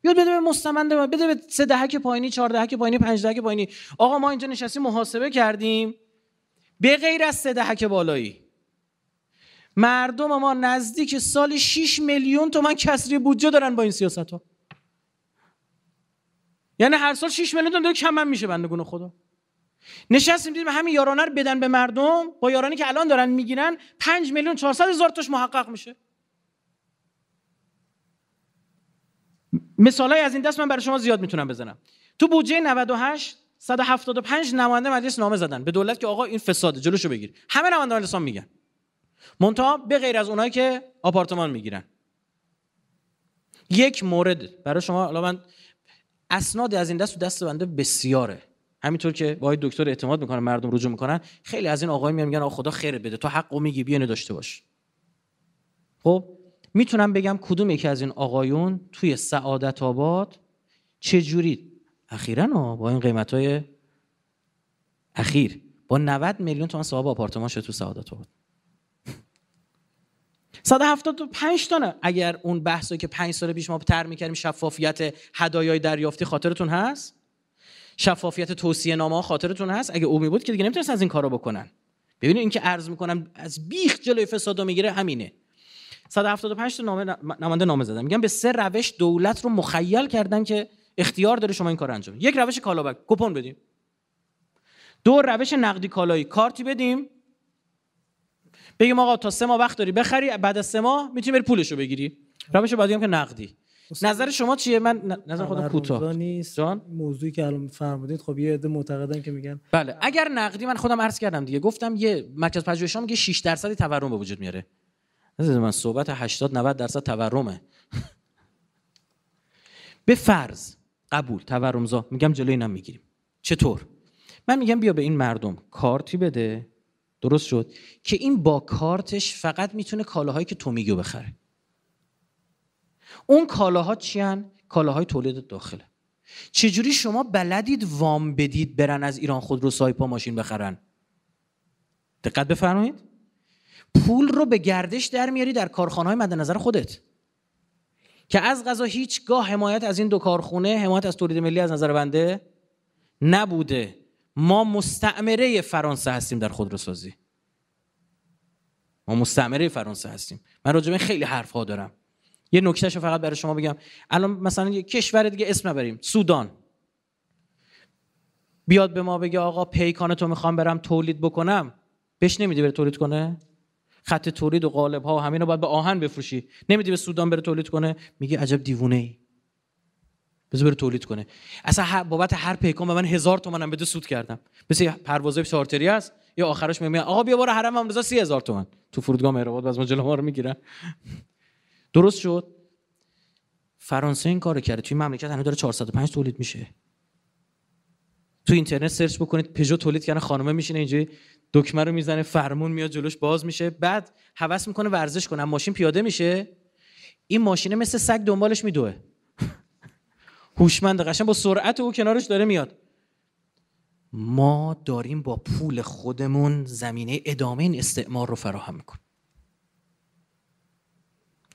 بیاد بده به مستمند بده به سه دهک پایینی چهار دهک پایینی پنج دهک پایینی آقا ما اینجا نشستیم محاسبه کردیم به غیر از سه دهک بالایی مردم ما نزدیک سال 6 میلیون تومن کسری بودجه دارن با این سیاست یعنی هر سال 6 میلیون دلار کم من میشه بنده گونه خدا نشستیم دیدیم همین یارانه رو بدن به مردم با یارانی که الان دارن میگیرن 5 میلیون 400 هزار تاش محقق میشه مثالای از این دست من برای شما زیاد میتونم بزنم تو بودجه 98 175 نماینده مجلس نامه زدن به دولت که آقا این فساد جلوشو بگیر همه نماینده مجلس میگن مونتا به غیر از اونایی که آپارتمان میگیرن یک مورد برای شما الان من اسناد از این دست و دست بنده بسیاره همینطور که باید دکتر اعتماد میکنه مردم رجوع میکنن خیلی از این آقای میان میگن آقا خدا خیر بده تو حقو میگی بیا داشته باش خب میتونم بگم کدوم یکی از این آقایون توی سعادت آباد چه جوری اخیرا با این قیمت های اخیر با 90 میلیون تومان صاحب آپارتمان شد تو سعادت آباد 175 تا اگر اون بحثی که 5 سال پیش ما تر میکردیم شفافیت هدایای دریافتی خاطرتون هست شفافیت توصیه نامه خاطرتون هست اگه او بود که دیگه نمیتونست از این کارا بکنن ببینید این که عرض میکنم از بیخ جلوی فسادا میگیره همینه 175 تا نامه نماینده نامه زدم میگن به سه روش دولت رو مخیل کردن که اختیار داره شما این کار انجام یک روش کالابک کوپن بدیم دو روش نقدی کالایی کارتی بدیم بگیم آقا تا سه ماه وقت داری بخری بعد از سه ماه میتونی بری پولشو بگیری روش بعد هم که نقدی نظر شما چیه من نظر خودم کوتاه نیست جان موضوعی که الان فرمودید خب یه عده معتقدن که میگن بله اگر نقدی من خودم عرض کردم دیگه گفتم یه مرکز پژوهش میگه 6 درصد تورم به وجود میاره من صحبت 80 90 درصد تورمه به فرض قبول تورمزا میگم جلوی اینا میگیریم چطور من میگم بیا به این مردم کارتی بده درست شد که این با کارتش فقط میتونه کالاهایی که تو میگی بخره اون کالاها چی هن؟ کالاهای تولید داخله چجوری شما بلدید وام بدید برن از ایران خود رو سایپا ماشین بخرن دقت بفرمایید پول رو به گردش در میاری در کارخانه های مد نظر خودت که از غذا هیچگاه حمایت از این دو کارخونه حمایت از تولید ملی از نظر بنده نبوده ما مستعمره فرانسه هستیم در خودروسازی ما مستعمره فرانسه هستیم من راجبه خیلی حرف ها دارم یه نکتهش فقط برای شما بگم الان مثلا یه کشور دیگه اسم نبریم سودان بیاد به ما بگه آقا پیکان تو میخوام برم تولید بکنم بهش نمیدی بره تولید کنه خط تولید و قالب ها و همینا باید به آهن بفروشی نمیدی به سودان بره تولید کنه میگه عجب دیوونه ای بذار بره تولید کنه اصلا بابت هر پیکان به من هزار هم بده سود کردم مثل پروازه شارتری هست یا آخرش میگم آقا بیا برو حرم امروزا سی هزار تومن تو فرودگاه مهرآباد از ما جلو ما رو میگیرن درست شد فرانسه این کارو کرده توی مملکت هنوز داره 405 تولید میشه تو اینترنت سرچ بکنید پژو تولید کردن خانمه میشینه اینجوری دکمه رو میزنه فرمون میاد جلوش باز میشه بعد هوس میکنه ورزش کنه ماشین پیاده میشه این ماشینه مثل سگ دنبالش میدوه هوشمند قشنگ با سرعت او کنارش داره میاد ما داریم با پول خودمون زمینه ادامه این استعمار رو فراهم میکنیم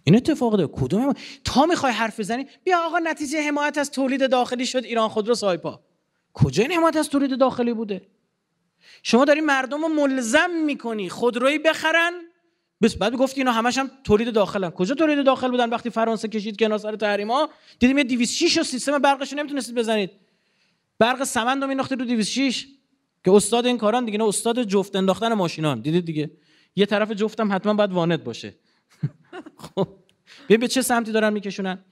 این اتفاق داره کدوم ما تا میخوای حرف بزنی بیا آقا نتیجه حمایت از تولید داخلی شد ایران خودرو سایپا کجا این حمایت از تولید داخلی بوده شما داری مردم رو ملزم میکنی خودروی بخرن بس بعد گفت اینا همش هم تولید داخلن کجا تولید داخل بودن وقتی فرانسه کشید که ناصر تحریما دیدیم یه 206 و سیستم برقش رو نمیتونستید بزنید برق سمند رو مینداختید رو 206 که استاد این کاران دیگه نه استاد جفت انداختن ماشینان دیدید دیگه یه طرف جفتم حتما باید واند باشه خب ببین به چه سمتی دارن میکشونن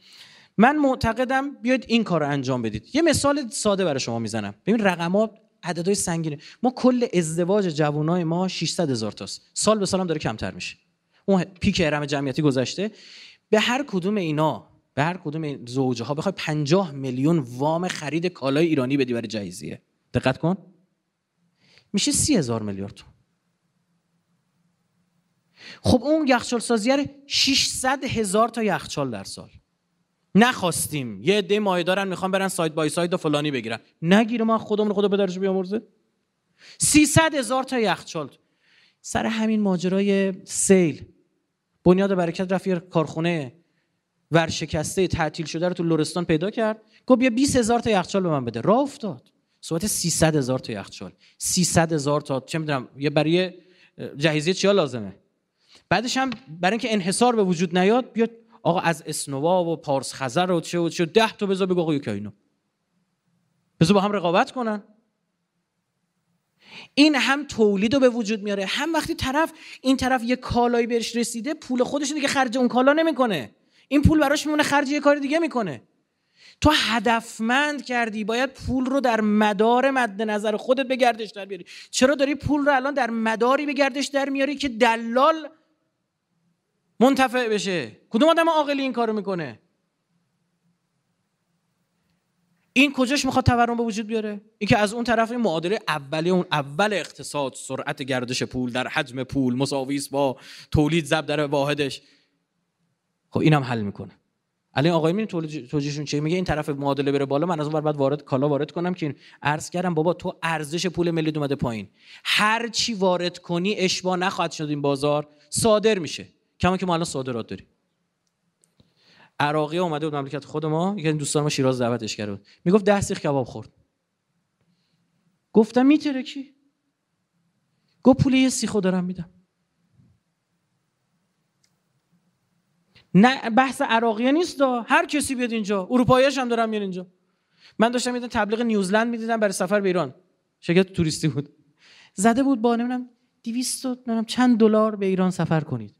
من معتقدم بیاید این کار رو انجام بدید یه مثال ساده برای شما میزنم ببین رقما عددهای سنگینه ما کل ازدواج جوانای ما 600 هزار تاست سال به سالم داره کمتر میشه اون پیک هرم جمعیتی گذشته به هر کدوم اینا به هر کدوم این زوجه بخوای 50 میلیون وام خرید کالای ایرانی بدی برای جایزیه دقت کن میشه سی هزار میلیارد خب اون یخچال سازی 600 هزار تا یخچال در سال نخواستیم یه عده مایه میخوان برن سایت بای سایت و فلانی بگیرن نگیره ما خودمون خدا پدرش بیامرزه 300 هزار تا یخچال سر همین ماجرای سیل بنیاد برکت رفت یه کارخونه ورشکسته تعطیل شده رو تو لرستان پیدا کرد گفت بیا 20 هزار تا یخچال به من بده راه افتاد صحبت 300 هزار تا یخچال 300 هزار تا چه میدونم یه برای جهیزیه چیا لازمه بعدش هم برای اینکه انحصار به وجود نیاد بیاد آقا از اسنوا و پارس خزر و چه و چه ده تا بذار بگو آقا یکی اینو بذار با هم رقابت کنن این هم تولید رو به وجود میاره هم وقتی طرف این طرف یه کالایی بهش رسیده پول خودش دیگه خرج اون کالا نمیکنه این پول براش میمونه خرج یه کار دیگه میکنه تو هدفمند کردی باید پول رو در مدار مد نظر خودت به گردش در بیاری چرا داری پول رو الان در مداری به گردش در میاری که دلال منتفع بشه کدوم آدم عاقلی این کارو میکنه این کجاش میخواد تورم به وجود بیاره این که از اون طرف این معادله اولی اون اول اقتصاد سرعت گردش پول در حجم پول مساوی با تولید ضرب در واحدش خب اینم حل میکنه الان آقای من توجیهشون چیه میگه این طرف معادله بره بالا من از اون بعد وارد کالا وارد کنم که عرض کردم بابا تو ارزش پول ملی اومده پایین هر چی وارد کنی اشبا نخواهد شد این بازار صادر میشه کما که ما الان صادرات داریم عراقی اومده بود مملکت خود ما یکی دوستان ما شیراز دعوتش کرده بود میگفت ده سیخ کباب خورد گفتم کی؟ گفت پول یه سیخو دارم میدم نه بحث عراقیه نیست دا هر کسی بیاد اینجا اروپاییش هم دارم میان اینجا من داشتم میدن تبلیغ نیوزلند میدیدم برای سفر به ایران شرکت توریستی بود زده بود با نمیدونم 200 نمیدونم چند دلار به ایران سفر کنید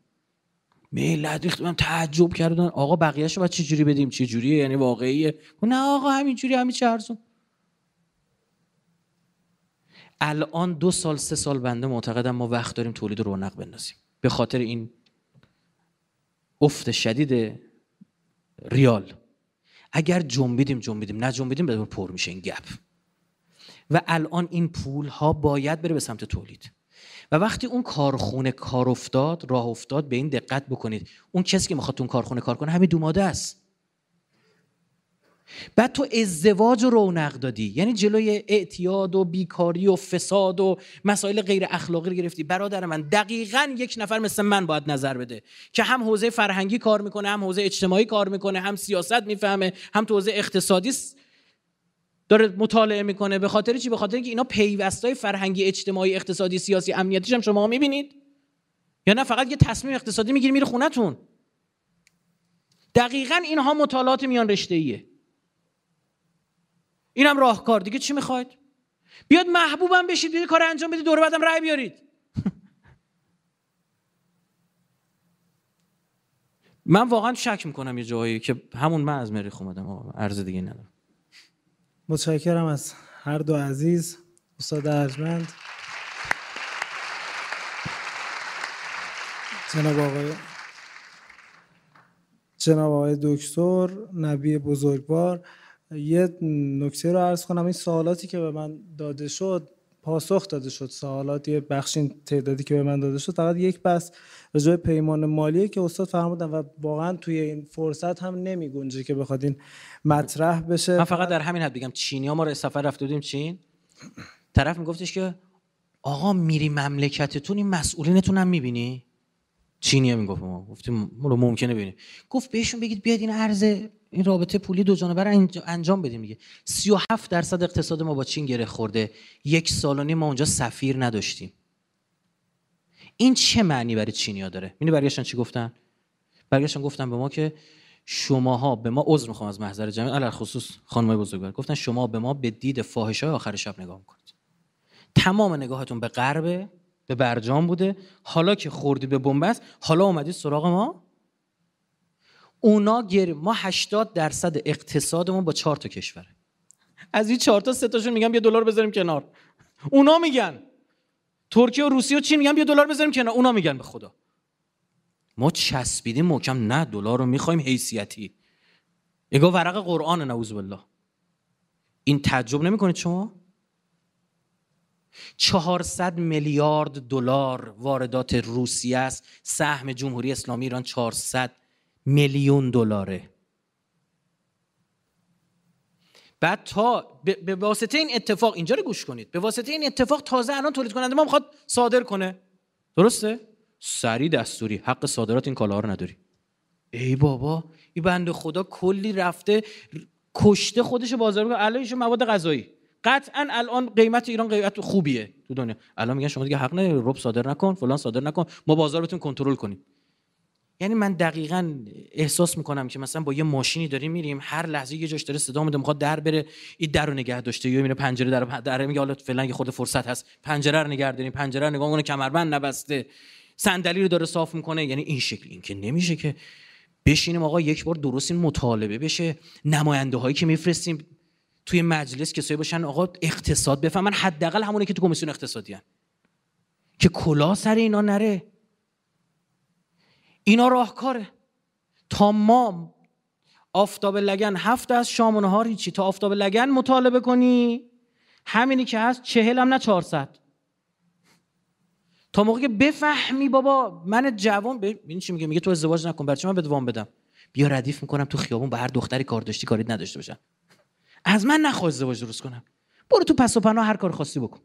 ملت ریختم تعجب کردن آقا بقیه‌شو بعد چه جوری بدیم چه جوریه، یعنی واقعیه نه آقا همینجوری همین چرسون الان دو سال سه سال بنده معتقدم ما وقت داریم تولید رونق بندازیم به خاطر این افت شدید ریال اگر جنبیدیم جنبیدیم نه جنبیدیم بدون پر میشه این گپ و الان این پول ها باید بره به سمت تولید و وقتی اون کارخونه کار افتاد راه افتاد به این دقت بکنید اون کسی که میخواد اون کارخونه کار کنه همین دوماده است بعد تو ازدواج رو رونق دادی یعنی جلوی اعتیاد و بیکاری و فساد و مسائل غیر اخلاقی رو گرفتی برادر من دقیقا یک نفر مثل من باید نظر بده که هم حوزه فرهنگی کار میکنه هم حوزه اجتماعی کار میکنه هم سیاست میفهمه هم تو حوزه اقتصادی داره مطالعه میکنه به خاطر چی به خاطر اینکه اینا پیوستای فرهنگی اجتماعی اقتصادی سیاسی امنیتیش هم شما میبینید یا نه فقط یه تصمیم اقتصادی میگیری میره خونتون دقیقا اینها مطالعات میان رشته ایه اینم راهکار دیگه چی میخواید بیاد محبوبم بشید بیاد کار انجام بدید دور بعدم رأی بیارید من واقعا شک میکنم یه جایی که همون من از مریخ اومدم عرض دیگه ندارم متشکرم از هر دو عزیز استاد ارجمند جناب آقای جناب آقای دکتر نبی بزرگوار یه نکته رو عرض کنم این سوالاتی که به من داده شد پاسخ داده شد سوالات یه بخش این تعدادی که به من داده شد فقط یک بس رجوع پیمان مالیه که استاد فرمودن و واقعا توی این فرصت هم نمی گنجه که بخواد این مطرح بشه من فقط در همین حد بگم چینی ها ما رو سفر رفته بودیم چین طرف میگفتش که آقا میری مملکتتون این مسئولینتون هم میبینی چینی هم میگفت ما گفتیم ما رو ممکنه ببینیم گفت بهشون بگید بیاد این ارز این رابطه پولی دو جانبه رو انجام بدیم دیگه 37 درصد اقتصاد ما با چین گره خورده یک سال ما اونجا سفیر نداشتیم این چه معنی برای چینیا داره میدونی برگشتن چی گفتن برگشتن گفتن به ما که شماها به ما عذر میخوام از محضر جمعی علل خصوص خانم بزرگوار گفتن شما به ما به دید فاحشه آخر شب نگاه میکنید تمام نگاهتون به غربه به برجام بوده حالا که خوردی به بنبست حالا اومدی سراغ ما اونا گر ما 80 درصد اقتصادمون با چهار تا کشوره از این چهار تا سه تاشون میگن بیا دلار بذاریم کنار اونا میگن ترکیه و روسیه و چین میگن بیا دلار بذاریم کنار اونا میگن به خدا ما چسبیدیم محکم نه دلار رو میخوایم حیثیتی نگاه ورق قرآن نعوذ بالله این تعجب نمیکنید شما 400 میلیارد دلار واردات روسیه است سهم جمهوری اسلامی ایران 400 میلیون دلاره بعد تا به واسطه این اتفاق اینجا رو گوش کنید به واسطه این اتفاق تازه الان تولید کننده ما میخواد صادر کنه درسته سری دستوری حق صادرات این کالاها رو نداری ای بابا این بنده خدا کلی رفته کشته خودش بازار کنه الان مواد غذایی قطعا الان قیمت ایران قیمت خوبیه تو دنیا الان میگن شما دیگه حق نه رب صادر نکن فلان صادر نکن ما بازار بتون کنترل کنیم یعنی من دقیقا احساس میکنم که مثلا با یه ماشینی داریم میریم هر لحظه یه جاش داره صدا میده میخواد در بره این در رو نگه داشته یا میره پنجره در در میگه حالا فعلا یه خود فرصت هست پنجره رو نگه داریم پنجره رو نگاه اون کمربند نبسته صندلی رو داره صاف میکنه یعنی این شکل این که نمیشه که بشینیم آقا یک بار درست این مطالبه بشه نماینده هایی که میفرستیم توی مجلس کسایی باشن آقا اقتصاد بفهمن حداقل همونه که تو کمیسیون اقتصادی هن. که کلا سر اینا نره اینا راهکاره تا ما آفتاب لگن هفت از شام و نهار هیچی تا آفتاب لگن مطالبه کنی همینی که هست چهل هم نه چهارصد تا موقع که بفهمی بابا من جوان ببین چی میگه میگه تو ازدواج نکن برای من به بدم بیا ردیف میکنم تو خیابون با هر دختری کار داشتی کاری نداشته باشم از من نخواه ازدواج درست کنم برو تو پس و پناه هر کار خواستی بکن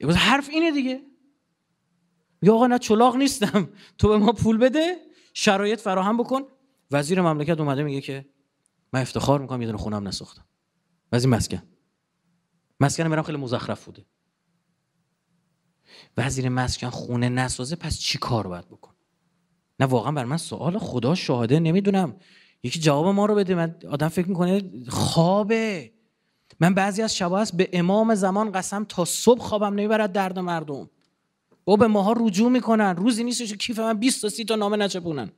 یه حرف اینه دیگه میگه آقا نه چلاغ نیستم تو به ما پول بده شرایط فراهم بکن وزیر مملکت اومده میگه که من افتخار میکنم یه دونه خونم نساختم وزیر مسکن مسکن برم خیلی مزخرف بوده وزیر مسکن خونه نسازه پس چی کار باید بکن نه واقعا بر من سوال خدا شهاده نمیدونم یکی جواب ما رو بده من آدم فکر میکنه خوابه من بعضی از شبا هست به امام زمان قسم تا صبح خوابم نمیبرد درد مردم او به ماها رجوع میکنن روزی نیست که کیف من 20 تا 30 تا نامه نچپونن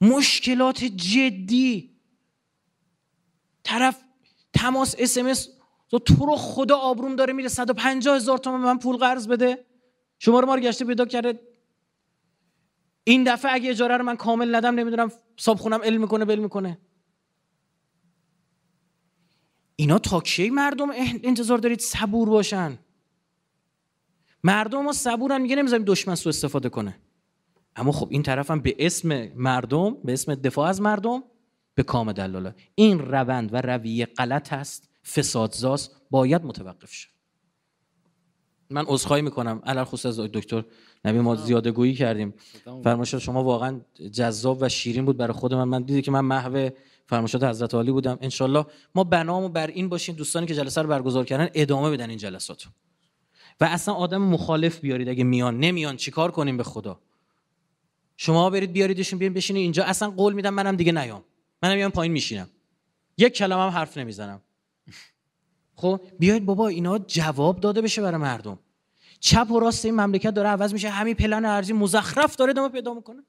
مشکلات جدی طرف تماس اس تو تو رو خدا آبروم داره میره 150 هزار تومن من پول قرض بده شما رو ما رو گشته پیدا کرده این دفعه اگه اجاره رو من کامل ندم نمیدونم صابخونم خونم علم میکنه بل میکنه اینا تا کی مردم انتظار دارید صبور باشن مردم ما صبورن میگه نمیذاریم دشمن سو استفاده کنه اما خب این طرفم به اسم مردم به اسم دفاع از مردم به کام دلاله این روند و رویه غلط هست فسادزاست باید متوقف شد من عذرخواهی میکنم علل خصوص از دکتر نبی ما زیاده گویی کردیم فرمایشات شما واقعا جذاب و شیرین بود برای خود من من دیدی که من محو فرمایشات حضرت عالی بودم انشالله ما بنامو بر این باشین دوستانی که جلسه رو برگزار کردن ادامه بدن این جلسات و اصلا آدم مخالف بیارید اگه میان نمیان چیکار کنیم به خدا شما برید بیاریدشون بیان بشینید اینجا اصلا قول میدم منم دیگه نیام منم میام پایین میشینم یک کلمه هم حرف نمیزنم خب بیاید بابا اینا جواب داده بشه برای مردم چپ و راست این مملکت داره عوض میشه همین پلن ارزی مزخرف داره ادامه پیدا میکنه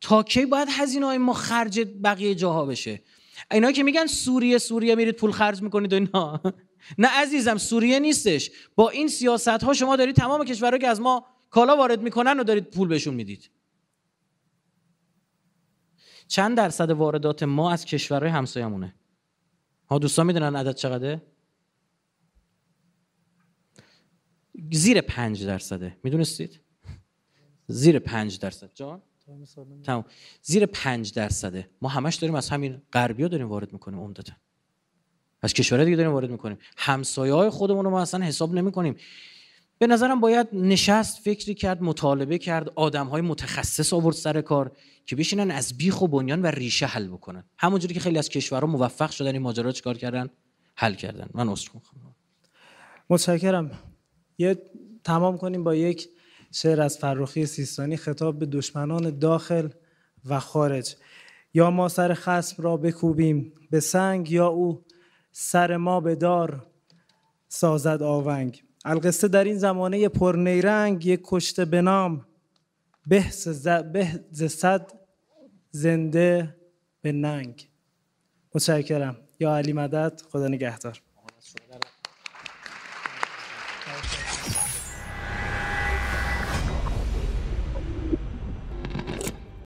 تا کی باید هزینه های ما خرج بقیه جاها بشه اینا که میگن سوریه سوریه میرید پول خرج میکنید و اینا نه عزیزم سوریه نیستش با این سیاست ها شما دارید تمام کشورها که از ما کالا وارد میکنن و دارید پول بهشون میدید چند درصد واردات ما از کشورهای همسایمونه ها دوستان میدونن عدد چقدره زیر پنج درصده میدونستید؟ زیر پنج درصد جان؟ تمام زیر پنج درصده ما همش داریم از همین غربیا داریم وارد میکنیم عمدتا از کشور دیگه داریم وارد میکنیم همسایه های خودمون رو ما اصلا حساب نمیکنیم به نظرم باید نشست فکری کرد مطالبه کرد آدم های متخصص آورد سر کار که بشینن از بیخ و بنیان و ریشه حل بکنن همونجوری که خیلی از کشورها موفق شدن این ماجرا چیکار کردن حل کردن من عذر میخوام متشکرم یه تمام کنیم با یک شعر از فروخی سیستانی خطاب به دشمنان داخل و خارج یا ما سر خسم را بکوبیم به سنگ یا او سر ما به دار سازد آونگ القصه در این زمانه پرنیرنگ یک کشته به نام به صد زنده به ننگ متشکرم یا علی مدد خدا نگهدار